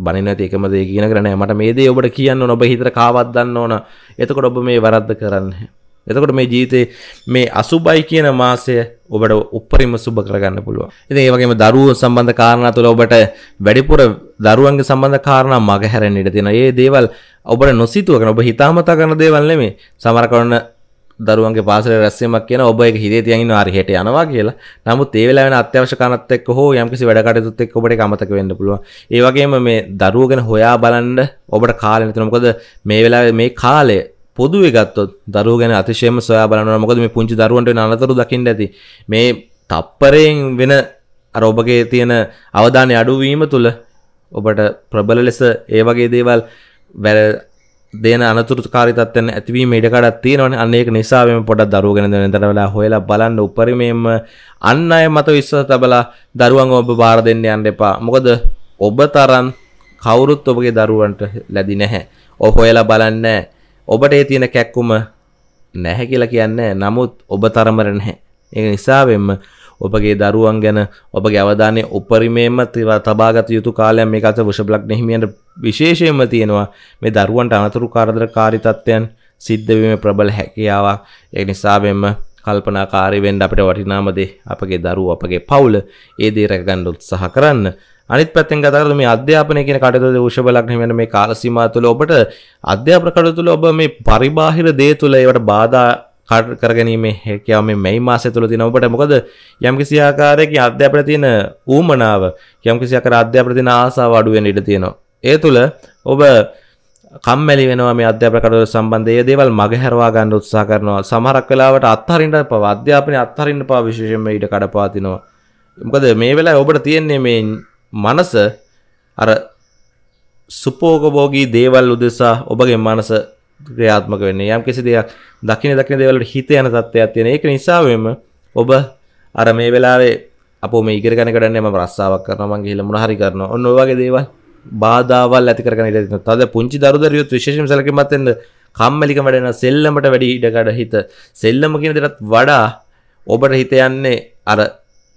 බනිනති එකම දේ කියන කරන මට මේ දේ ඔබට කියන්න නොබ හිතර කාවත් දන්න ඕන එතකොට ඔබ මේ වරද්ද කරන්නේ එතකොට මේ ජීතේ මේ අසුබයි කියන මාසය ඔබට උපරිම සුබ කරගන්න පුළුවන්. ඉතින් ඒ වගේම දරුවෝ සම්බන්ධ කාරණා තුළ ඔබට වැඩිපුර දරුවන්ගේ සම්බන්ධ කාරණා මග හැරෙන්න ඉඩ තියෙනවා. මේ දේවල් ඔබට නොසිතුව කරන ඔබ හිතාමතා කරන දේවල් නෙමෙයි. සමහර කරන දරුවන්ගේ පාසලේ රැස්වීමක් කියන ඔබ ඒක හිතේ තියන් ඉන්න හරි හෙට යනවා කියලා. නමුත් ඒ වෙලාව වෙන අත්‍යවශ්‍ය කනත් එක්ක හෝ යම්කිසි වැඩ කටයුතුත් එක්ක ඔබට ඒක අමතක වෙන්න පුළුවන්. ඒ වගේම මේ දරුවෝ ගැන හොයා බලන්න ඔබට කාලය නැතුන. මොකද මේ වෙලාවේ මේ කාලය පොදුවේ ගත්තොත් දරුව ගැන අතිශයම සොයා බලනවා මොකද මේ පුංචි දරුවන්ට අනතුරු දකින්න ඇති මේ තප්පරයෙන් වෙන අර ඔබගේ තියෙන අවධානය අඩුවීම තුළ ඔබට ප්‍රබල ලෙස ඒ වගේ දේවල් වැර දෙන අනතුරකාරිතත්වයන් ඇතිවීම ඉඩකඩක් තියෙනවනේ අන්න ඒක නිසාවෙම පොඩක් දරුවෝ ගැන දැනට වෙලා හොයලා බලන්න උපරිමයෙන්ම අන් අය මත විශ්වාස තබලා දරුවන් ඔබ බාර දෙන්න යන්න එපා මොකද ඔබ තරම් කවුරුත් ඔබගේ දරුවන්ට ලැබි නැහැ ඔය හොයලා බලන්නේ නැහැ ඔබට ඒ තියෙන කැක්කුම නැහැ කියලා කියන්නේ නමුත් ඔබ තරමර නැහැ ඒ නිසාවෙන්ම ඔබගේ දරුවන් ගැන ඔබ ගැවධානය උපරිමේම තිව තබාගත යුතු කාලයක් මේ අත වෂබ්ලක් නහිමියන්ට විශේෂයෙන්ම තියෙනවා මේ දරුවන්ට අනතුරු කාරදර කාරිතත්වයන් සිද්ධවීම ප්‍රබල හැකියාවක් ඒ නිසාවෙන්ම කල්පනාකාරි වෙන්ඩ අපට වටිනාමදේ අපගේ දරු අපගේ පවුල ඒදේ රැකගණ්ඩ උත්සාහ කරන්න අනිත් පැත්තෙන් කතා කරලා මේ අධ්‍යාපනය කියන කටයුතු වෘෂභ ලග්න වෙන මේ කාල සීමාව තුළ ඔබට අධ්‍යාපන කටයුතු තුළ ඔබ මේ පරිබාහිර දේ තුළ ඒවට බාධා කරගැනීමේ හැකියාව මේ මේ මාසය තුළ තියෙන ඔබට මොකද යම්කිසි ආකාරයකින් අධ්‍යාපනය තියෙන ඌමනාව යම්කිසි ආකාර අධ්‍යාපනය තියෙන ආසාව අඩු වෙන්න ඉඩ තියෙනවා. ඒ තුළ ඔබ කම්මැලි වෙනවා මේ අධ්‍යාපන කටයුතු සම්බන්ධ ඒ දේවල් මගහැරවා ගන්න උත්සාහ කරනවා. සමහරක් වෙලාවට අත්හරින්න පව අධ්‍යාපනය අත්හරින්න පව විශේෂයෙන්ම ඊට කඩපාතිනවා. මොකද මේ වෙලාවේ ඔබට තියෙන්නේ මේ මනස අර සුපෝගබෝගී දේවල් උදෙසා ඔබගේ මනස ක්‍රියාත්මක වෙන්නේ යම් කිසි දෙයක් දකින දකින දේවල්ට හිත යන තත්ත්වයක් තියෙන ඒක නිසාවෙම ඔබ අර මේ වෙලාවේ අපෝ මේ ඉගෙන ගන්න කඩන්නේ මම රස්සාවක් කරනවා මං ගිහලා මොන හරි කරනවා ඔන්න ඔය වගේ දේවල් බාධාවල් ඇති කරගෙන ඉඳලා තියෙනවා තද පුංචි දරු දරියොත් විශේෂයෙන්ම සැලකීමත් වෙන්න කම්මැලිකම වැඩෙන සෙල්ලමට වැඩි ඉඩ කඩ හිත සෙල්ලම කියන දේටත් වඩා ඔබට හිත යන්නේ අර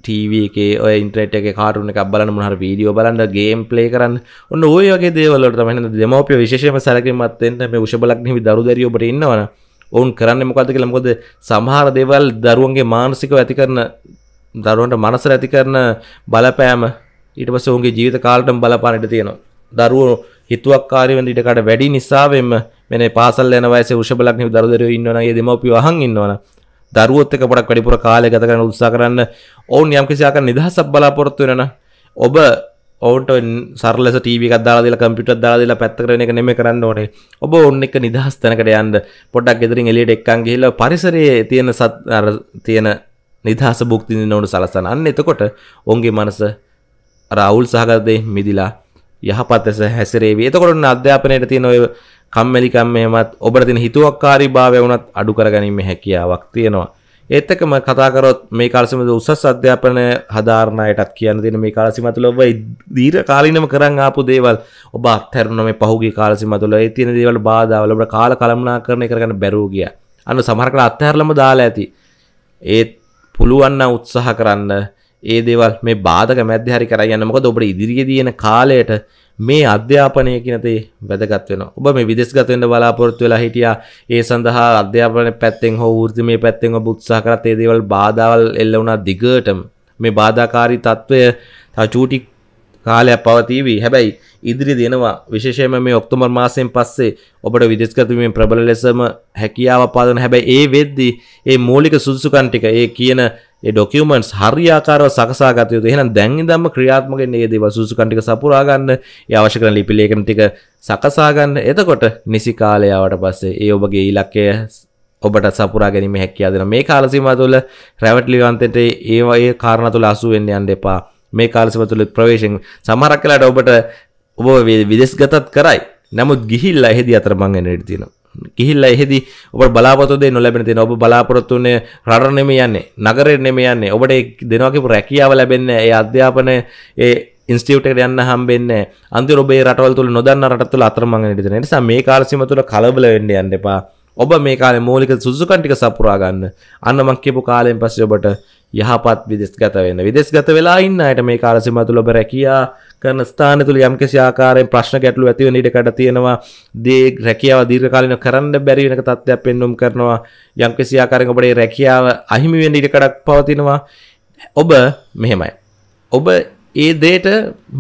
ටීවගේ ඔය ඉන්ට්‍රට් එක කාරුන එකක් බලන්න මුහර වීඩියෝ බලන්න ගේම් පලේ කරන්න ඔන්න ඔයගේ දේවලට මෙන දෙමෝපිය විශේෂම සැලකමත්වෙන්ට මේ උෂබලක් හිමි දරුදරියෝට ඉන්නවන ඔවුන් කරන්න මොකද කියලා මොකද සමහර දේවල් දරුවන්ගේ මානසිකව ඇති කරන දරුවන්ට මනස ඇති කරන බලපෑම ඊට පස්සේ ඔවුන්ගේ ජීවිත කාලටම බලපාන ඉඩ තියෙනවා දරුවෝ හිතුවක්කාරී වෙන ඉඩකට වැඩි නිසාවෙම මෙන්න පාසල් යන වයසේ උෂබලක් හිමි දරුදරියෝ ඉන්නවනම් ඒ දෙමෝපිය අහන් ඉන්නවනම් දරුවොත් එක පොඩක් වැඩිපුර කාලය ගත කරන්න උත්සාහ කරන්න ඔවුන් යම්කිසි ආකාර නිදහසක් බලාපොරොත්තු වෙනවා ඔබ ඔවුන්ට සරල ටීවි එකක් දාලා දීලා කම්පියුටර් දාලා දීලා පැත්ත කරන එක නෙමෙයි කරන්න ඕනේ. ඔබ ඔන්න එක නිදහස් තැනකට යන්න පොඩ්ඩක් ගෙදරින් එළියට එක්කන් ගිහිල්ලා පරිසරයේ තියෙන සත් අර තියෙන නිදහස භුක්ති විඳින්න උඩ සලසන. අන්න එතකොට ඔවුන්ගේ මනස අර අවුල් සහගත දෙයින් මිදිලා යහපත් ලෙස හැසිරේවි. එතකොට ඔන්න අධ්‍යාපනයේ තියෙන ඔය කම්මැලිකම් මෙහෙමත් ඔබට තියෙන හිතුවක්කාරී භාවය වුණත් අඩු කරගැනීමේ හැකියාවක් තියෙනවා. ඒත් එක්කම කතා කරොත් මේ කාලසීමේ උසස් අධ්‍යාපන හදාරන අයටත් කියන්න තියෙන මේ කාලසීමා තුළ ඔබ දීර්ඝ කාලිනම කරන් ආපු දේවල් ඔබ අත්හැරුණ මේ පහුගිය කාලසීමා තුළ ඒ තියෙන දේවල් බාධාවල ඔබට කාල කලමනාකරණය කරගන්න බැරුව ගියා. අන්න සමහර කල අත්හැරලම දාලා ඇති. ඒත් පුළුවන් උත්සාහ කරන්න ඒ දේවල් මේ බාධක මැද්දේ හරි කරයි යන්න මොකද ඔබට ඉදිරියේ දින කාලයට මේ අධ්‍යාපනය කියනතේ වැදගත් වෙන ඔබ මේ විදෙස්ගතෙන්ට බලාපොරොත්තු වෙලා හිටියා ඒ සඳහා අධ්‍යාපන පැත්තෙන් හෝ ෘර්තිමය පැත්තෙන් ඔබ උත්සාහ කරත් ඒ දේවල් බාධාවල් එල්ල වුණා දිගටම මේ බාධාකාරී తত্ত্বය තව චූටි කාලයක් පවතීවි හැබැයි ඉදිරි දෙනවා විශේෂයෙන්ම මේ ඔක්තෝබර් මාසයෙන් පස්සේ ඔබට විදෙස්ගත වීමෙන් ප්‍රබල ලෙසම හැකියාව පාදන හැබැයි ඒ වෙද්දී ඒ මූලික සුදුසුකම් ටික ඒ කියන ඒ ඩොකියුමන්ට්ස් හරියාකාරව සකසා ගත යුතුයි. එහෙනම් දැන් ඉඳන්ම ක්‍රියාත්මක වෙන්නේ මේ දේවල් සුසුකන් ටික සපුරා ගන්න, ඒ අවශ්‍ය කරන ලිපි ලේඛන ටික සකසා ගන්න. එතකොට නිසි කාලය ආවට පස්සේ ඒ ඔබගේ ඉලක්කය ඔබට සපුරා ගැනීම හැකියාව දෙනවා. මේ කාල සීමාව තුළ රැවට්ලි වන්තෙන්ට ඒ වගේ කාරණා තුළ අසු වෙන්න යන්න එපා. මේ කාල සීමාව තුළ ප්‍රවේශයෙන් සමහරක් වෙලාවට ඔබට ඔබ විදේශගතත් කරයි. නමුත් ගිහිල්ලා එහෙදි අතරමං වෙන්න ඉඩ තියෙනවා. ගිහිල්ල එහිදි ඔබ බලාපොරොත්තු දෙන්න ලැබෙන තියෙන ඔබ බලාපොරොත්තු වෙන්නේ රට නෙමෙයි යන්නේ නගරෙට නෙමෙයි යන්නේ ඔබට දෙනවා කියපු රැකියාව ලැබෙන්නේ ඒ අධ්‍යාපන ඒ ඉන්ස්ටියුට් එකට යන්න හම්බෙන්නේ අන්තිමට ඔබ ඒ රටවල තුල නොදන්න රටවල තුල අතරමං වෙන ඉතින් ඒ නිසා මේ කාල සීම තුල කලබල වෙන්න යන්න එපා ඔබ මේ කාලේ මූලික සුසුකන් ටික සපුරා ගන්න. අන්න මං කියපු කාලෙන් පස්සේ ඔබට යහපත් විදේශගත වෙන්න. විදේශගත වෙලා ඉන්න අයට මේ කාල සීමාව තුළ ඔබ රැකියා කරන ස්ථාන තුළ යම් කිසි ආකාරයෙන් ප්‍රශ්න ගැටලු ඇති වෙන ඉඩකඩ තියෙනවා දේ රැකියාව දීර්ඝකාලීනව කරන්න බැරි වෙනක තත්ත්වයක් පෙන්වුම් කරනවා යම් කිසි ආකාරයෙන් ඔබට රැකියාව අහිමි වෙන්න ඉඩකඩක් පවතිනවා ඔබ මෙහෙමයි ඔබ ඒ දේට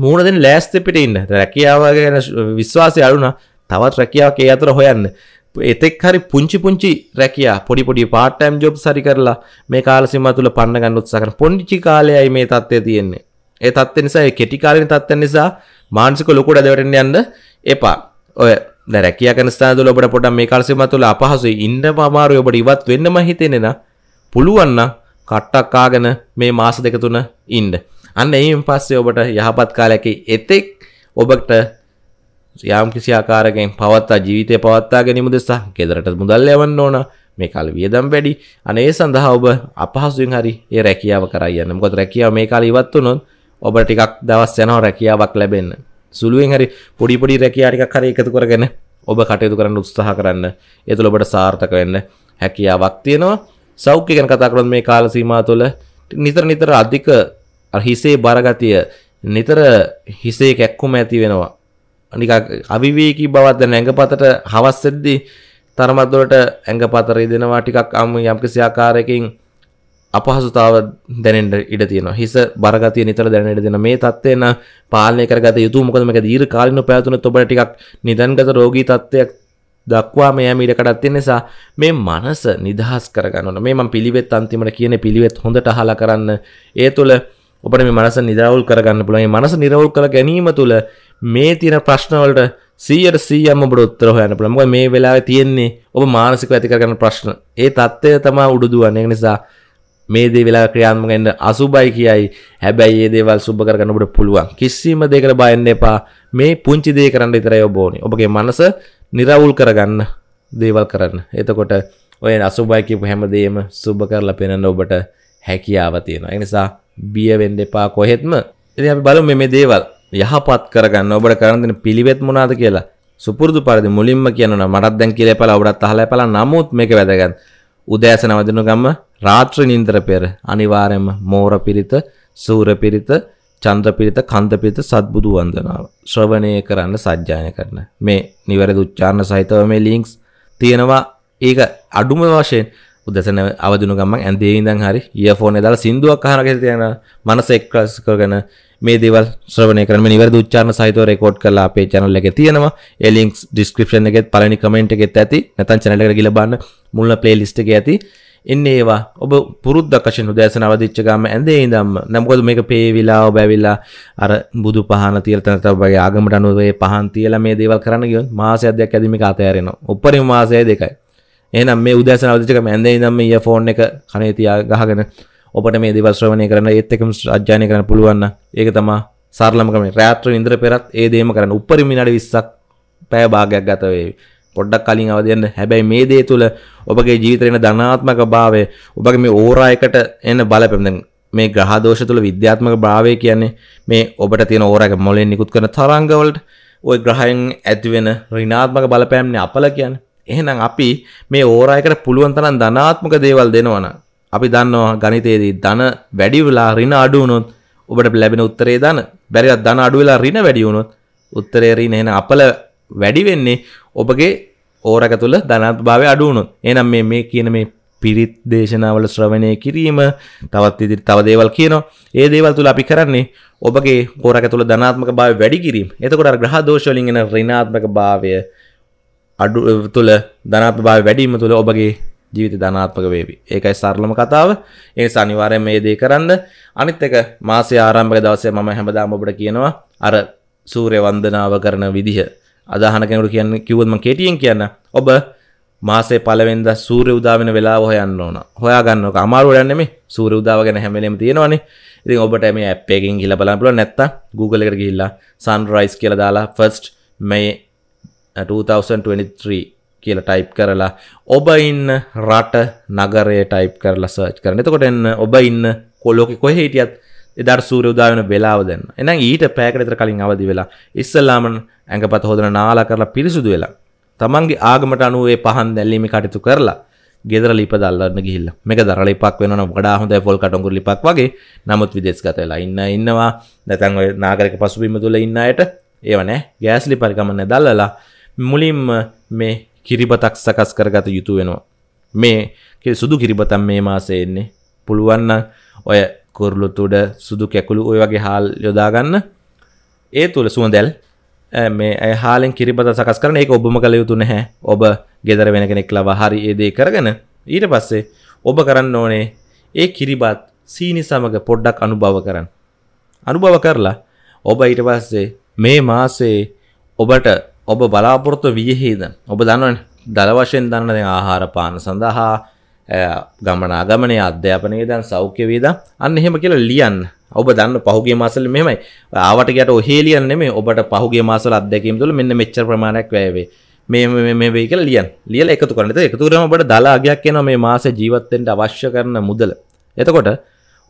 මූුණ දෙෙන් ලෑස්ත පිට ඉන්න රැකියාව ගැන විශ්වාසය අරුණ තවත් රැකියාව ඒ අතර හොයන්න එතෙක් හරි පුංචි පුංචි රැකයා පොඩි පොඩි පාටම් ජොබ් සරි කරලා මේ කාලසිම තුළ පන්න ගන්නුත් සකර පොඩිචි කාලයයි මේ තත්වය තියෙන්නේ ඒ තත්ත්ව නිසා ඒ කෙටිකාලීන තත්ත්වයන් නිසා මානසික ලොකුට ඇදවටෙන්න යන්න එපා. ඔය දැන් රැකියා කරන ස්ථානවල ඔබට පොඩක් මේ කාලසීමා තුළ අපහසුයි ඉන්න අමාරුයි ඔබට ඉවත් වෙන්නම හිතෙන්නේ නා. පුළුවන් නම් කට්ටක් කාගෙන මේ මාස දෙක තුන ඉන්න. අන්න එයින් පස්සේ ඔබට යහපත් කාලයක එතෙක් ඔබට යම් කිසි ආකාරයෙන් පවත්තා ජීවිතය පවත්තා ගැනීම දෙසා ගෙදරට මුදල් යවන්න ඕන මේ කාලේ වියදම් වැඩි අනේ ඒ සඳහා ඔබ අපහසුයෙන් හරි ඒ රැකියාව කරයි යන්න. මොකද රැකියාව මේ කාලේ ඉවත් වුණොත් ඔබ ටිකක් දවස් යනවා රැකියාවක් ලැබෙන්න සුළුවෙන් හරි පොඩිපොඩි රැකයාටිකක් හරි එකතු කරගෙන ඔබ කටයුතු කරන්න උත්සාහ කරන්න එතුළ ඔබට සාර්ථක වෙන්න හැකියාවක් තියෙනවා සෞඛ්‍ය ගැන කතා කරොත් මේ කාල සීමා තුළ නිතර නිතර අධික හිසේ බරගතිය නිතර හිසේ කැක්කුම ඇති වෙනවා නික අවිවේකී බවත්ද නැඟපතට හවස්සෙද්දී තරමත්දොලට ඇඟපතරේ දෙනවා ටිකක් අම යම්කිසි ආකාරයකින් අපහසුතාව දැනෙන්ට ඉඩ තියෙන හිස බරගතිය නිතර දැනට දෙන මේ තත්වයන පාලනය කරගත යුතු මොකදමක දීර කාලින පැතුන තොබටික් නිදන්ගත රෝගී තත්වයක් දක්වා මෙය මීඩකටත්තිය නිසා මේ මනස නිදහස් කරගන්නන මේ ම පිළිවෙත් අන්තිමට කියන පිළිවෙත් හොඳට හලා කරන්න ඒ තුළ ඔබට මේ මනස නිදවුල් කරගන්න පුළේ මනස නිරවුල් කළ ගැනීම තුළ මේ තියෙන ප්‍රශ්නවලට සීයට සීයම ඔබට උත්තර හොයන්න පුළුවන්. මොකද මේ වෙලාවේ තියෙන්නේ ඔබ මානසිකව ඇති කරගන්න ප්‍රශ්න. ඒ தත්ත්වය තමයි උඩුදුවන්නේ. ඒ නිසා මේ දේ වෙලා ක්‍රියාත්මක වෙන්න අසුබයි කියයි. හැබැයි මේ දේවල් සුබ කරගන්න ඔබට පුළුවන්. කිසිම දෙයකට බය වෙන්න එපා. මේ පුංචි දේ කරන්න විතරයි ඔබ ඕනේ. ඔබගේ මනස निराවුල් කරගන්න දේවල් කරන්න. එතකොට ඔය අසුබයි කියපු හැමදේම සුබ කරලා පෙන්වන්න ඔබට හැකියාව තියෙනවා. ඒ නිසා බිය වෙන්න එපා කොහෙත්ම. ඉතින් අපි බලමු මේ දේවල් යහපත් කරගන්න ඔබට කරන්න දෙන පිළිවෙත් මොනවාද කියලා. සුපුරුදු පරිදි මුලින්ම කියනවා මටත් දැන් කියලා එපලා ඔබටත් අහලා එපලා නමුත් මේක වැදගත්. උදෑසන වදින ගම රාත්‍රී නින්දර පෙර අනිවාර්යයෙන්ම මෝර පිරිත, සූර පිරිත, චන්ද්‍ර පිරිත, කන්ද පිරිත සත්බුදු වන්දනාව ශ්‍රවණය කරන්න සජ්ජායන කරන. මේ නිවැරදි උච්චාරණ සහිතව මේ ලින්ක්ස් තියෙනවා. ඒක අඩුම වශයෙන් උදැසන අවදින ගමන් ඇඳේ ඉඳන් හරි ඊයර්ෆෝන් එක දාලා සින්දුවක් අහන කෙනෙක් තියෙනවා. මනස එක්කස් කරගෙන මේ දේවල් ශ්‍රවණය කරන මේ නිවැරදි උච්චාරණ සහිතව රෙකෝඩ් කරලා අපේ channel එකේ තියෙනවා. ඒ links description එකෙත් පළවෙනි comment එකෙත් ඇති. නැත්නම් channel එකට ගිහලා බලන්න මුල්ම playlist එකේ ඇති. එන්නේ ඒවා ඔබ පුරුද්දක්කශෙන් උදෑසන අවදිච්ච ගාම ඇඳේ ඉඳන්ම නමුකද මේක පේවිලා ඔබ ඇවිල්ලා අර බුදු පහන තියලා තන තබගේ ආගමට අනුව ඒ පහන් තියලා මේ දේවල් කරන්න ගියොත් මාසයක් දෙකක් ඇදී මේක අතහැරෙනවා. උපරිම මාසය දෙකයි. එහෙනම් මේ උදෑසන අවදිච්ච ගාම ඇඳේ ඉඳන්ම ඉයර්ෆෝන් එක කනේ තියා ගහගෙන ඔබට මේ දෙවශ්‍රවණය කරන්න ඒත්තකම අධ්‍යානය කරන පුළුවන්න ඒක තමා සාර්ලමකම රෑත්‍ර ඉන්ද්‍ර පෙරත් ඒ දේම කරන්න උපරි මිනට විස්සක් පෑ භාගයක් ගතවේ පොඩ්ඩක් කලින් අවදයන්න හැබැයි මේ දේ තුළ ඔබගේ ජීවිතරෙන ධනාත්මක භාවය ඔබගේ මේ ඕරායකට එන්න බලපෙමදැන් මේ ග්‍රහදෝෂ තුළ විද්‍යාත්මක භාවය කියන්නේ මේ ඔබට තියෙන ඕරක මොලෙන් නිකුත් කරන තරංගවලට ඔය ග්‍රහයෙන් ඇතිවෙන රිනාත්මක බලපෑම්නේ අපල කියන්න එහෙනම් අපි මේ ඕරායකට පුළුවන් තරම් ධනාත්මක දේවල් දෙනවනම් අපි දන්නවා ගනිතේදී ධන වැඩි වෙලා ඍණ අඩු වුණොත් ඔබට ලැබෙන උත්තරේ ධන බැරිවත් ධන අඩු වෙලා ඍණ වැඩි වුණොත් උත්තරේ ඍණ එහෙනම් අපල වැඩි වෙන්නේ ඔබගේ ඕරක තුල ධනාත්භාවය අඩු වුණොත් එහෙනම් මේ මේ කියන මේ පිරිත් දේශනාවල ශ්‍රවණය කිරීම තවත් ඉදිරි තව දේවල් කියනවා. ඒ දේවල් තුල අපි කරන්නේ ඔබගේ හෝරක තුල ධනාත්මක භාවය වැඩි කිරීම. එතකොට අර ග්‍රහ දෝෂ වලින් එන ඍණාත්මක භාවය අඩු තුල ධනාත්මක භාවය වැඩි වීම තුල ඔබගේ ජීවිත ධනාත්මක වේවි. ඒකයි සරලම කතාව. ඒ නිසා අනිවාර්යයෙන් මේ දේ කරන්න. අනිත් එක මාසයේ ආරම්භක දවසේ මම හැමදාම ඔබට කියනවා අර සූර්ය වන්දනාව කරන විදිහ. අදාහන කෙනෙකුට කියන්නේ කිව්වොත් මම කෙටියෙන් කියන්න. ඔබ මාසේ පළවෙනිදා සූර්ය උදා වෙන වෙලාව හොයන්න ඕන. හොයා ගන්න ඕක අමාරු වැඩක් නෙමෙයි. සූර්ය උදාව ගැන හැම වෙලෙම තියෙනවනේ. ඉතින් ඔබට මේ ඇප් එකකින් ගිහලා බලන්න පුළුවන් නැත්තම් Google එකට ගිහිල්ලා sunrise කියලා දාලා first May 2023 uh, කියලා ටයිප් කරලා ඔබ ඉන්න රට නගරය ටයිප් කරලා සර්ච් කරන. එතකොට එන්න ඔබ ඉන්න කොලෝකෙ කොහේ හිටියත් එදාට සූර්ය උදා වෙන වෙලාව දැන්. එහෙනම් ඊට පැයකට විතර කලින් අවදි වෙලා ඉස්සලාම ඇඟපත හොදන නාලා කරලා පිරිසුදු වෙලා තමන්ගේ ආගමට අනුව ඒ පහන් දැල්ලීමේ කටයුතු කරලා ගෙදර ලිප දල්ලන්න ගිහිල්ලා. මේක දරල ඉපක් වෙනවනම් වඩා හොඳයි ෆොල් කටුඟුරු ලිපක් වගේ. නමුත් විදේශගත වෙලා ඉන්න ඉන්නවා. නැත්නම් ඔය නාගරික පසුබිම තුල ඉන්න අයට ඒව නැහැ. ගෑස් ලිප පරිගමන දැල්ලලා මුලින්ම මේ කිරිබතක් සකස් කරගත යුතු වෙනවා. මේ සුදු කිරිබතම් මේ මාසේ එන්නේ. පුළුවන් ඔය කුරුළු තුඩ සුදු කැකුළු ඔය වගේ හාල් යොදාගන්න. ඒ තුල සුවඳැල් මේ ඇය හාලෙන් කිරිබත සකස් කරන ඒක ඔබම කළ යුතු නැහැ. ඔබ ගෙදර වෙන කෙනෙක් ලවා හරි ඒ දේ කරගෙන ඊට පස්සේ ඔබ කරන්න ඕනේ ඒ කිරිබත් සීනි සමග පොඩ්ඩක් අනුභව කරන්න. අනුභව කරලා ඔබ ඊට පස්සේ මේ මාසේ ඔබට ඔබ බලාපොරොත්තු වියහේද ඔබ දන්නවන දළවශයෙන් දන්න දෙ ආහාර පාන සඳහා ගමනාගමනය අධ්‍යාපනය දන් සෞඛ්‍ය වේද අන්න එහෙම කියලා ලියන් ඔබ දන්න පහුගේ මාසල මෙමයි ආවට ගැට ඔහේලියන්න මේ ඔබට පහුගේ මාසල අධ්‍යකීම් තුළ මෙන්න මෙච්ච ප්‍රමාණයක් වැයවේ මේ මේ වේ කියලා ලියන් ලියලා එකතු කරනද එකතුරම ඔබට දලාගයක් එනවා මේ මාස ජීවිතෙන්ට අවශ්‍ය කරන මුදල එතකොට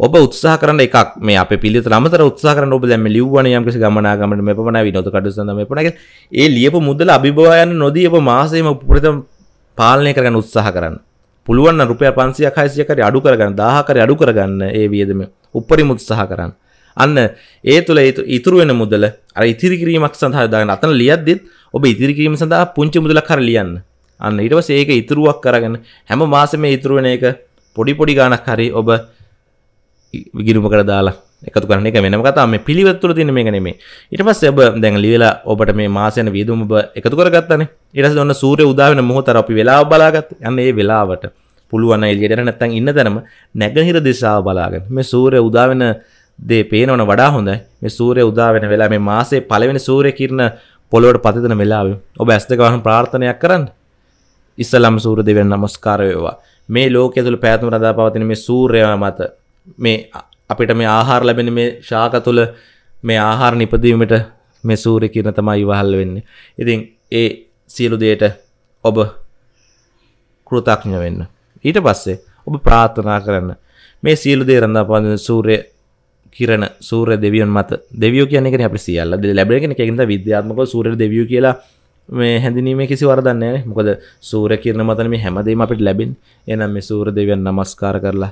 ඔබ උත්සාහ කරන එකක් මේ අප පිළි අමතර උත්සා කරන ඔබ දැම ලිව්වන යම්කිස ගමනාගමට මෙ පමණ විනොත කඩු සඳම පනක ඒ ලියපු මුදල අභිභවයන්න නොදී ඔබ මාසයම උපරිතම පාලනය කරගන්න උත්සාහ කරන්න පුළුවන් රුපය පන්සිය හයිසියකරි අඩු කරගන්න දාහකර අඩු කරගන්න ඒ වියදම උපරි මුත්සාහ කරන්න අන්න ඒ තුළ ඒතු ඉතුරුවෙන මුදල අර ඉතිරිකිරීමක් සඳහදාගන්න අතන ලියද්දිත් ඔබ ඉතිරිකිරීම සඳහා පුංචි මුදල කර ලියන්න අන්න ඉටවස ඒක ඉතුරුවක් කරගෙන හැම මාසම ඉතුරුවෙන එක පොඩි පොඩි ගානක් හරි ඔබ විගිරුම කර දාලා එකතු කරන එක වෙනම කතා මේ පිළිවෙත්තුල තියෙන මේක නෙමෙයි. ඊට පස්සේ ඔබ දැන් ලියලා ඔබට මේ මාසයන වියදම ඔබ එකතු කරගත්තානේ. ඊට පස්සේ ඔන්න සූර්ය උදා වෙන මොහොත අපි වෙලාව බලාගත්තා. යන්න ඒ වෙලාවට පුළුවන් නම් එළියට නැත්තම් ඉන්න තැනම නැගෙනහිර දිශාව බලාගෙන මේ සූර්ය උදා වෙන දේ පේනවන වඩා හොඳයි. මේ සූර්ය උදා වෙන වෙලාව මේ මාසේ පළවෙනි සූර්ය කිරණ පොළොවට පතිතන වෙලාවෙ ඔබ ඇස් දෙක වහන් ප්‍රාර්ථනායක් කරන්න. ඉස්සලම් සූර්ය දෙවියන් නමස්කාර වේවා. මේ ලෝකයේ තුල පැවැත්ම රඳා පවතින මේ සූර්යයා මත මේ අපිට මේ ආහාර ලැබෙන මේ ශාක තුළ මේ ආහාර නිපදීමට මේ සූරි කියන තමයි ඉවහල් වෙන්නේ. ඉතින් ඒ සියලු දෙයට ඔබ කෘතඥ වෙන්න. ඊට පස්සේ ඔබ ප්‍රාර්ථනා කරන්න. මේ සියලු දේ රඳා පවතින සූර්ය කිරණ සූර්ය දෙවියන් මත දෙවියෝ කියන්නේ කියන්නේ අපි සියල්ල ලැබෙන කෙනෙක් ඒකින්ද විද්‍යාත්මකව සූර්ය දෙවියෝ කියලා මේ හැඳිනීමේ කිසි වරදක් නැහැ නේ. මොකද සූර්ය කිරණ මතනේ මේ හැමදේම අපිට ලැබෙන්නේ. එහෙනම් මේ සූර්ය දෙවියන් නමස්කාර කරලා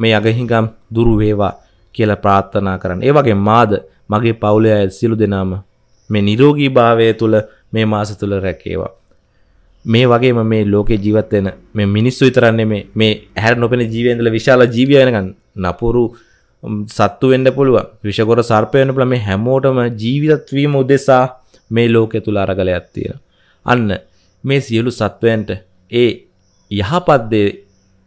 මේ අගහිඟම් දුරු වේවා කියලා ප්‍රාර්ථනා කරන්න. ඒ වගේ මාද මගේ පවුලේ අය සියලු දෙනාම මේ නිරෝගී භාවය තුළ මේ මාස තුළ රැකේවා. මේ වගේම මේ ලෝකේ ජීවත් වෙන මේ මිනිස්සු විතරන්නේ මේ මේ ඇහැර නොපෙන ජීවය ඉඳලා විශාල ජීවිය වෙනකන් නපුරු සත්තු වෙන්න පුළුවන් විෂගොර සර්පය වෙන්න පුළුවන් මේ හැමෝටම ජීවිතත් වීම උදෙසා මේ ලෝකේ තුල අරගලයක් තියෙනවා අන්න මේ සියලු සත්වයන්ට ඒ යහපත් දේ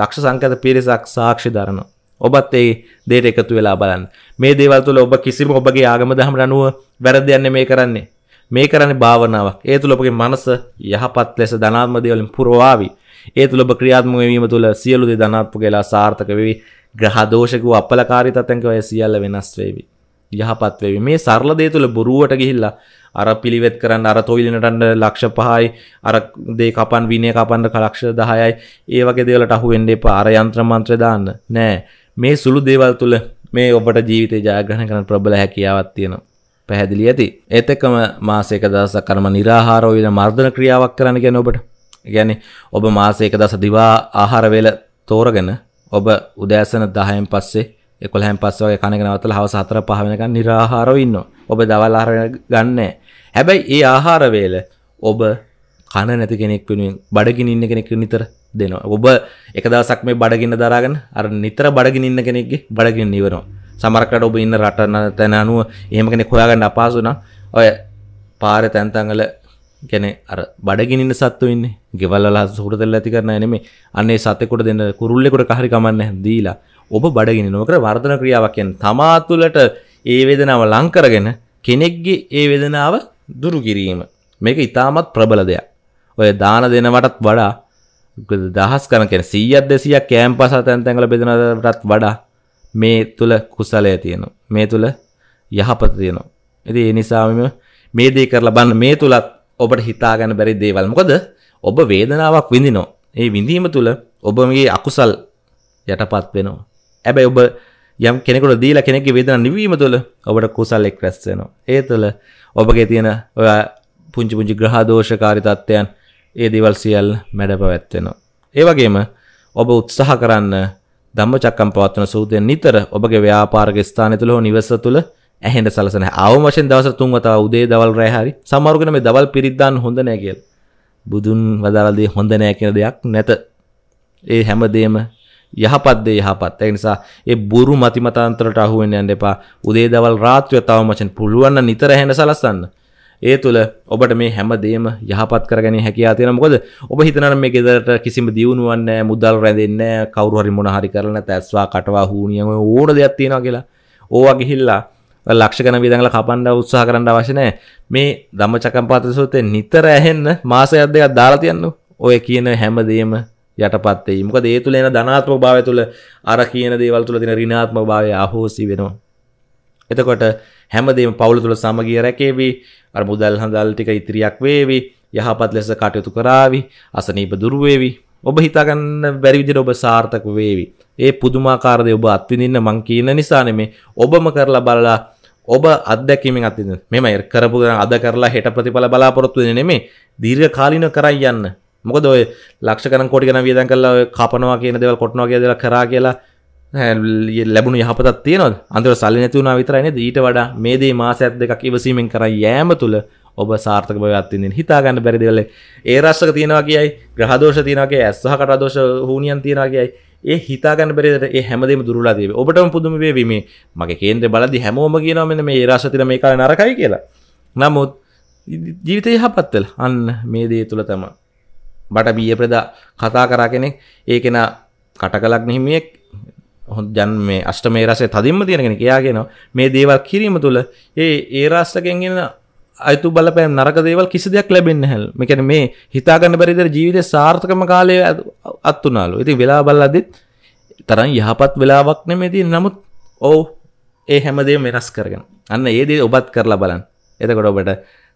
ලක්ෂ සංකත පිරිසක් සාක්ෂි දරනවා. ඔබත් ඒ දේට එකතු වෙලා බලන්න. මේ දේවල් තුළ ඔබ කිසිම ඔබගේ ආගම දහම අනුව වැරදි යන්නේ මේ කරන්නේ. මේ කරන්නේ භාවනාවක්. ඒ තුළ ඔබගේ මනස යහපත් ලෙස ධනාත්මක දේවලින් පුරවාවි. ඒ තුළ ඔබ ක්‍රියාත්මක වීම තුළ සියලු දේ ධනාත්මක වෙලා සාර්ථක වෙවි. ග්‍රහ දෝෂක වූ අපලකාරී තත්ත්වයන්ක ඔය සියල්ල වෙනස් වෙවි. යහපත් වෙවි. මේ සරල දේ තුළ බොරුවට ගිහිල්ලා අර පිළිවෙත් කරන්න අර තොයිලිනටන්න ලක්ෂ පහයි අර දේ කපන් විනය කපන්න කලක්ෂ දහයයි ඒ වගේ දේවලට අහු එන්ඩේ පාර යන්ත්‍රමන්ත්‍ර දාන්න නෑ මේ සුළු දේවල් තුළ මේ ඔබට ජීවිතය ජයග්‍රහණ කරන ප්‍රබල හැකියාවත් තියෙනවා පැහැදිලි ඇති ඒත් එක්කම මාසයක දවසක් කරම නිරාහාරෝවිල මර්ධන ක්‍රියාවක් කරන්න ගැන ඔබට ගැන ඔබ මාසයක දස දිවා ආහාරවෙල තෝරගෙන ඔබ උදෑසන දහයෙන් පස්සේ එකොළහැන් පස්සවගේ කණගෙනවතල හවස හතර පහවෙනකන් නිරාහාරව ඉන්න ඔබ දවල් ආහාර ගන්නෑ හැබැයි ඒ ආහාරවේල ඔබ කන නැති කෙනෙක් වෙනුවෙන් බඩගින් ඉන්න කෙනෙක් නිතර දෙනවා ඔබ එක දවසක් මේ බඩගින්න දරාගෙන අර නිතර බඩගින් ඉන්න කෙනෙක්ගේ බඩගින්න ඉවරනවා සමරකට ඔබ ඉන්න රටන තැන අනුව එහෙම කෙනෙක් හොයාගන්න අපහසු නම් ඔය පාර තැන්තංගල ගැන අර බඩගිනින්න සත්තු ඉන්න ගෙවල්ලා සුරතල් ඇති කරන නෙමේ අන්නේ සතෙකොට දෙන්න කුරුල්ලෙකොට කහරි කමන්න දීලා ඔබ බඩගිනි නොකර වර්ධන ක්‍රියාවක්යෙන් තමා තුළට ඒ වේදනාව ලංකරගෙන කෙනෙක්ගේ ඒ වේදනාව දුරු කිරීම මේක ඉතාමත් ප්‍රබල දෙයක් ඔය දාන දෙනවටත් වඩා දහස් කරන කෙන සීියත් දෙසියක් කෑම් පස තැන්තැඟල බෙදනටත් වඩා මේ තුළ කුසලය තියෙන මේ තුළ යහපත තියෙනවා ඇති ඒ නිසාම මේ දේ කරලා බන්න මේ තුළත් ඔබට හිතාගන්න බැරි දේවල් මොකද ඔබ වේදනාවක් විඳිනෝ ඒ විඳීම තුළ ඔබ මේ අකුසල් යටපත් වෙනවා ඇබැයි ඔබ යම් කෙනෙකුට දීලා කෙනෙක් වේදන නිවීම තුළ ඔබට කුසල්ලෙක් රැස්සෙනවා ඒ තුළ ඔබගේ තියෙන ඔය පුංචි පුංචි ග්‍රහදෝෂකාරි තත්ත්වයන් ඒ දේවල් සියල් මැඩ පැවැත්වෙනවා. ඒ වගේම ඔබ උත්සාහ කරන්න ධම්මචක්කම් පවත්වන සූත්‍රයෙන් නිතර ඔබගේ ව්‍යාපාරික ස්ථානය තුළ හෝ නිවස තුළ ඇහෙන්න සලසන අවම වශයෙන් දවස තුන් වතාව උදේ දවල් රැ හරි සමහරුගෙන මේ දවල් පිරිත් දාන්න හොඳ නැහැ කියලා. බුදුන් වදාළ දේ හොඳ නැහැ කියන දෙයක් නැත. ඒ හැම දෙයක්ම යහපත්දේ යහපත් ඒ නිසා ඒ බුරු මතිමතාන්තරට අහු වෙන්න යන්න එපා උදේ දවල් රාත්‍රිය තව මචන් පුළුවන් නම් නිතර හැන සලස්සන්න ඒ තුළ ඔබට මේ හැමදේම යහපත් කරගෙන හැකයා තියෙන මොකද ඔබ හිතනට මේ ගෙදරට කිසිම දියුණුවන්න මුදල් රැඳෙන්න කවරුහරි මොනහරි කරන තැස්වා කටවා හූනියම ඕන දෙයක් තියෙනවා කියලා ඕවා ගිහිල්ලා ලක්ෂකන විදඟල කපන්ඩ උත්සාහ කරන්න අවශ්‍යනය මේ දම චකම්පාත සොතේ නිතර ඇහෙන්න මාසයක් දෙයක් දාලා තියන්න ඔය කියන හැමදේම යටපත්වෙයි මොකද ඒ තුළ එන ධනාත්ම භාවය තුළ අර කියන දේවල් තුළ තින රිනාත්ම භාවය අහෝසි වෙනවා. එතකොට හැමදේම පවුල තුළ සමගිය රැකේවි අර මුදල් හඳල් ටික ඉතිරියක් වේවි යහපත් ලෙස කටයුතු කරාවි අසනීප දුර්වේවි ඔබ හිතාගන්න බැරි විදිහට ඔබ සාර්ථක වේවි ඒ පුදුමාකාර දේ ඔබ අත්විඳින්න මං කියන නිසා නෙමෙයි ඔබම කරලා බලලා ඔබ අත්දැකීමෙන් අත්විඳින්න මෙමය කරපු දා අද කරලා හෙට ප්‍රතිඵල බලාපොරොත්තු වෙන්නේ නෙමෙයි දීර්ඝ කාලින කරන් යන්න මොකද ඔය ලක්ෂ කන කොටි ගන වියදන් කල්ලා කපනවා කියන දෙවල් කොටනවා කියදලා කරා කියලා ලැබුණු යහපතත් තියෙනවද අන්තර සල්ලි නැතිවුණා විතරයින ඊට වඩා මේ දේ මාසයක් දෙකක් ඉවසීමෙන් කර යෑම තුළ ඔබ සාර්ථක බවත්තින්ෙන් හිතාගන්න බැරිදිවල ඒ රශ්ක තියෙනවා කියයි ග්‍රහදෝෂ තියෙනගේ ඇස්සහ කටදෝෂ හූනියන් තියෙනවා කියයි ඒ හිතාගන්න බෙරට හැමදේ දුරලා දේ ඔබටම පුදුම වේවීම මගේ කේන්ද්‍ර බලදි හැමෝම කියනවමෙන මේ රශතින මේ කාල නරකයි කියලා නමුත් ජීවිතය හපත්තල් අන්න මේ දේ තුළ තමා බට බිය ප්‍රදා කතා කරා කෙනෙක් ඒ කෙන කටකලක් නහිමියෙක් හොදන් මේ අෂ්ටමේ රසේ තදින්ම තියෙනගෙන කියයාගෙන මේ දේවල් කිරීම තුළ ඒ ඒ රාස්ටකෙන්ගෙන අතු බලපෑම් නරක දේවල් කිසි දෙයක් ලැබෙන්න හැල් මෙකැන මේ හිතාගන්න බැරිදර ජීවිත සාර්ථකම කාලය අත්තුනාලු ඉති වෙලා බල්ලදත් තරන් යහපත් වෙලාවක් නෙමේදී නමුත් ඔවු ඒ හැමදේ වෙනස් කරගෙන අන්න ඒදේ ඔබත් කරලා බලන් එතකොට ඔබට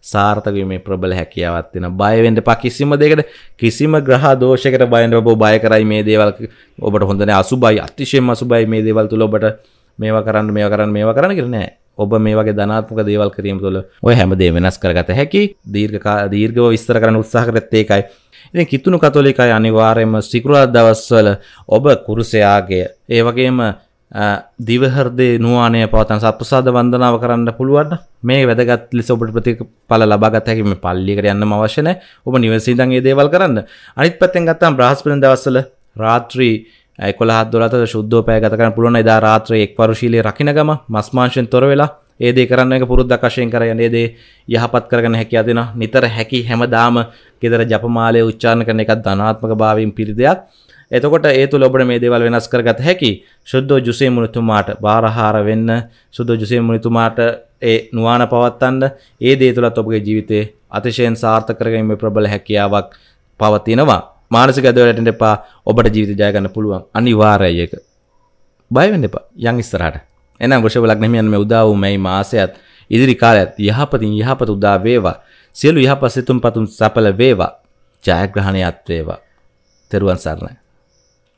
සාර්ථකීම ප්‍රබල හැකියාවත් වෙන බයවෙන්ට ප කිසිම දෙකට කිසිම ග්‍රහ දෝෂකට බයන්ට ඔබ බය කරයි මේ දේවල් ඔබට හොඳන අසුබයි අතිශයෙන් අසුබයි මේ දේවල් තුළ ඔබට මේවා කරන්න මේ කරන්න මේවා කරන්න කරනෑ ඔබ මේ වගේ ධනාත්මක දේවල් කිරීම තුළ ඔය හැමදේ වෙනස් කරගත හැකි දීර්ඝකා දීර්ඝව විස්තර කරන්න උත්සාහ කරත් ඒකයි ඉතින් කිතුණු කතෝලිකයි අනිවාර්යයෙන්ම සිකුරාදා දවස්වල ඔබ කුරුසයාගේ ඒ වගේම දිවහරදේ නවානය පවතන් සත්පුසාද වන්දනාව කරන්න පුළුවන් මේ වැදගත් ලෙස ඔබට ප්‍රතික පල ලබාගත් හැකිම පල්ලිකට යන්න අවශ්‍යන ඔබ නිවසීදන් ඒ දේවල් කරන්න අනිත් පත්තෙන් ගත්තම් බ්‍රහස්පන දවස්සල රාත්‍රී එකොල හදොලත ශුද්ධෝපය ගතකන පුළුවන් එදා රාත්‍රය එක් පරුශීලය රකිනගම මස්මාංශෙන් තොර වෙලා ඒදේ කරන්න එක පුරුද්ධකශයෙන් කරයන ඒදේ යහපත් කරගන හැකි අදෙන නිතර හැකි හැමදාම ගෙදර ජපමාලය උච්චාණ කරන එකත් ධනාත්මක භාවීම් පිරිදයක් එතකොට ඒ තුළ ඔබට මේ දේවල් වෙනස් කරගත හැකි සුද්ධෝ ජුසේ මුනිතුමාට බාරහාර වෙන්න සුද්ධෝ ජුසේ මුනිතුමාට ඒ නුවාන පවත්වන්න ඒ දේ තුළත් ඔබගේ ජීවිතේ අතිශයෙන් සාර්ථක කරගැනීමේ ප්‍රබල හැකියාවක් පවතිනවා. මානසික ඇදවලට එපා ඔබට ජීවිත ජය ගන්න පුළුවන් අනිවාර්යයි ඒක. බය වෙන්න එපා. යන් ඉස්සරහට. එහෙනම් වෘෂභ ලග්න හිමියන් මේ උදා වූ මේ මාසයත් ඉදිරි කාලයත් යහපතින් යහපත උදා වේවා. සියලු යහපත් සිතුම් පතුම් සඵල වේවා. ජයග්‍රහණයත් වේවා. තෙරුවන් සරණයි.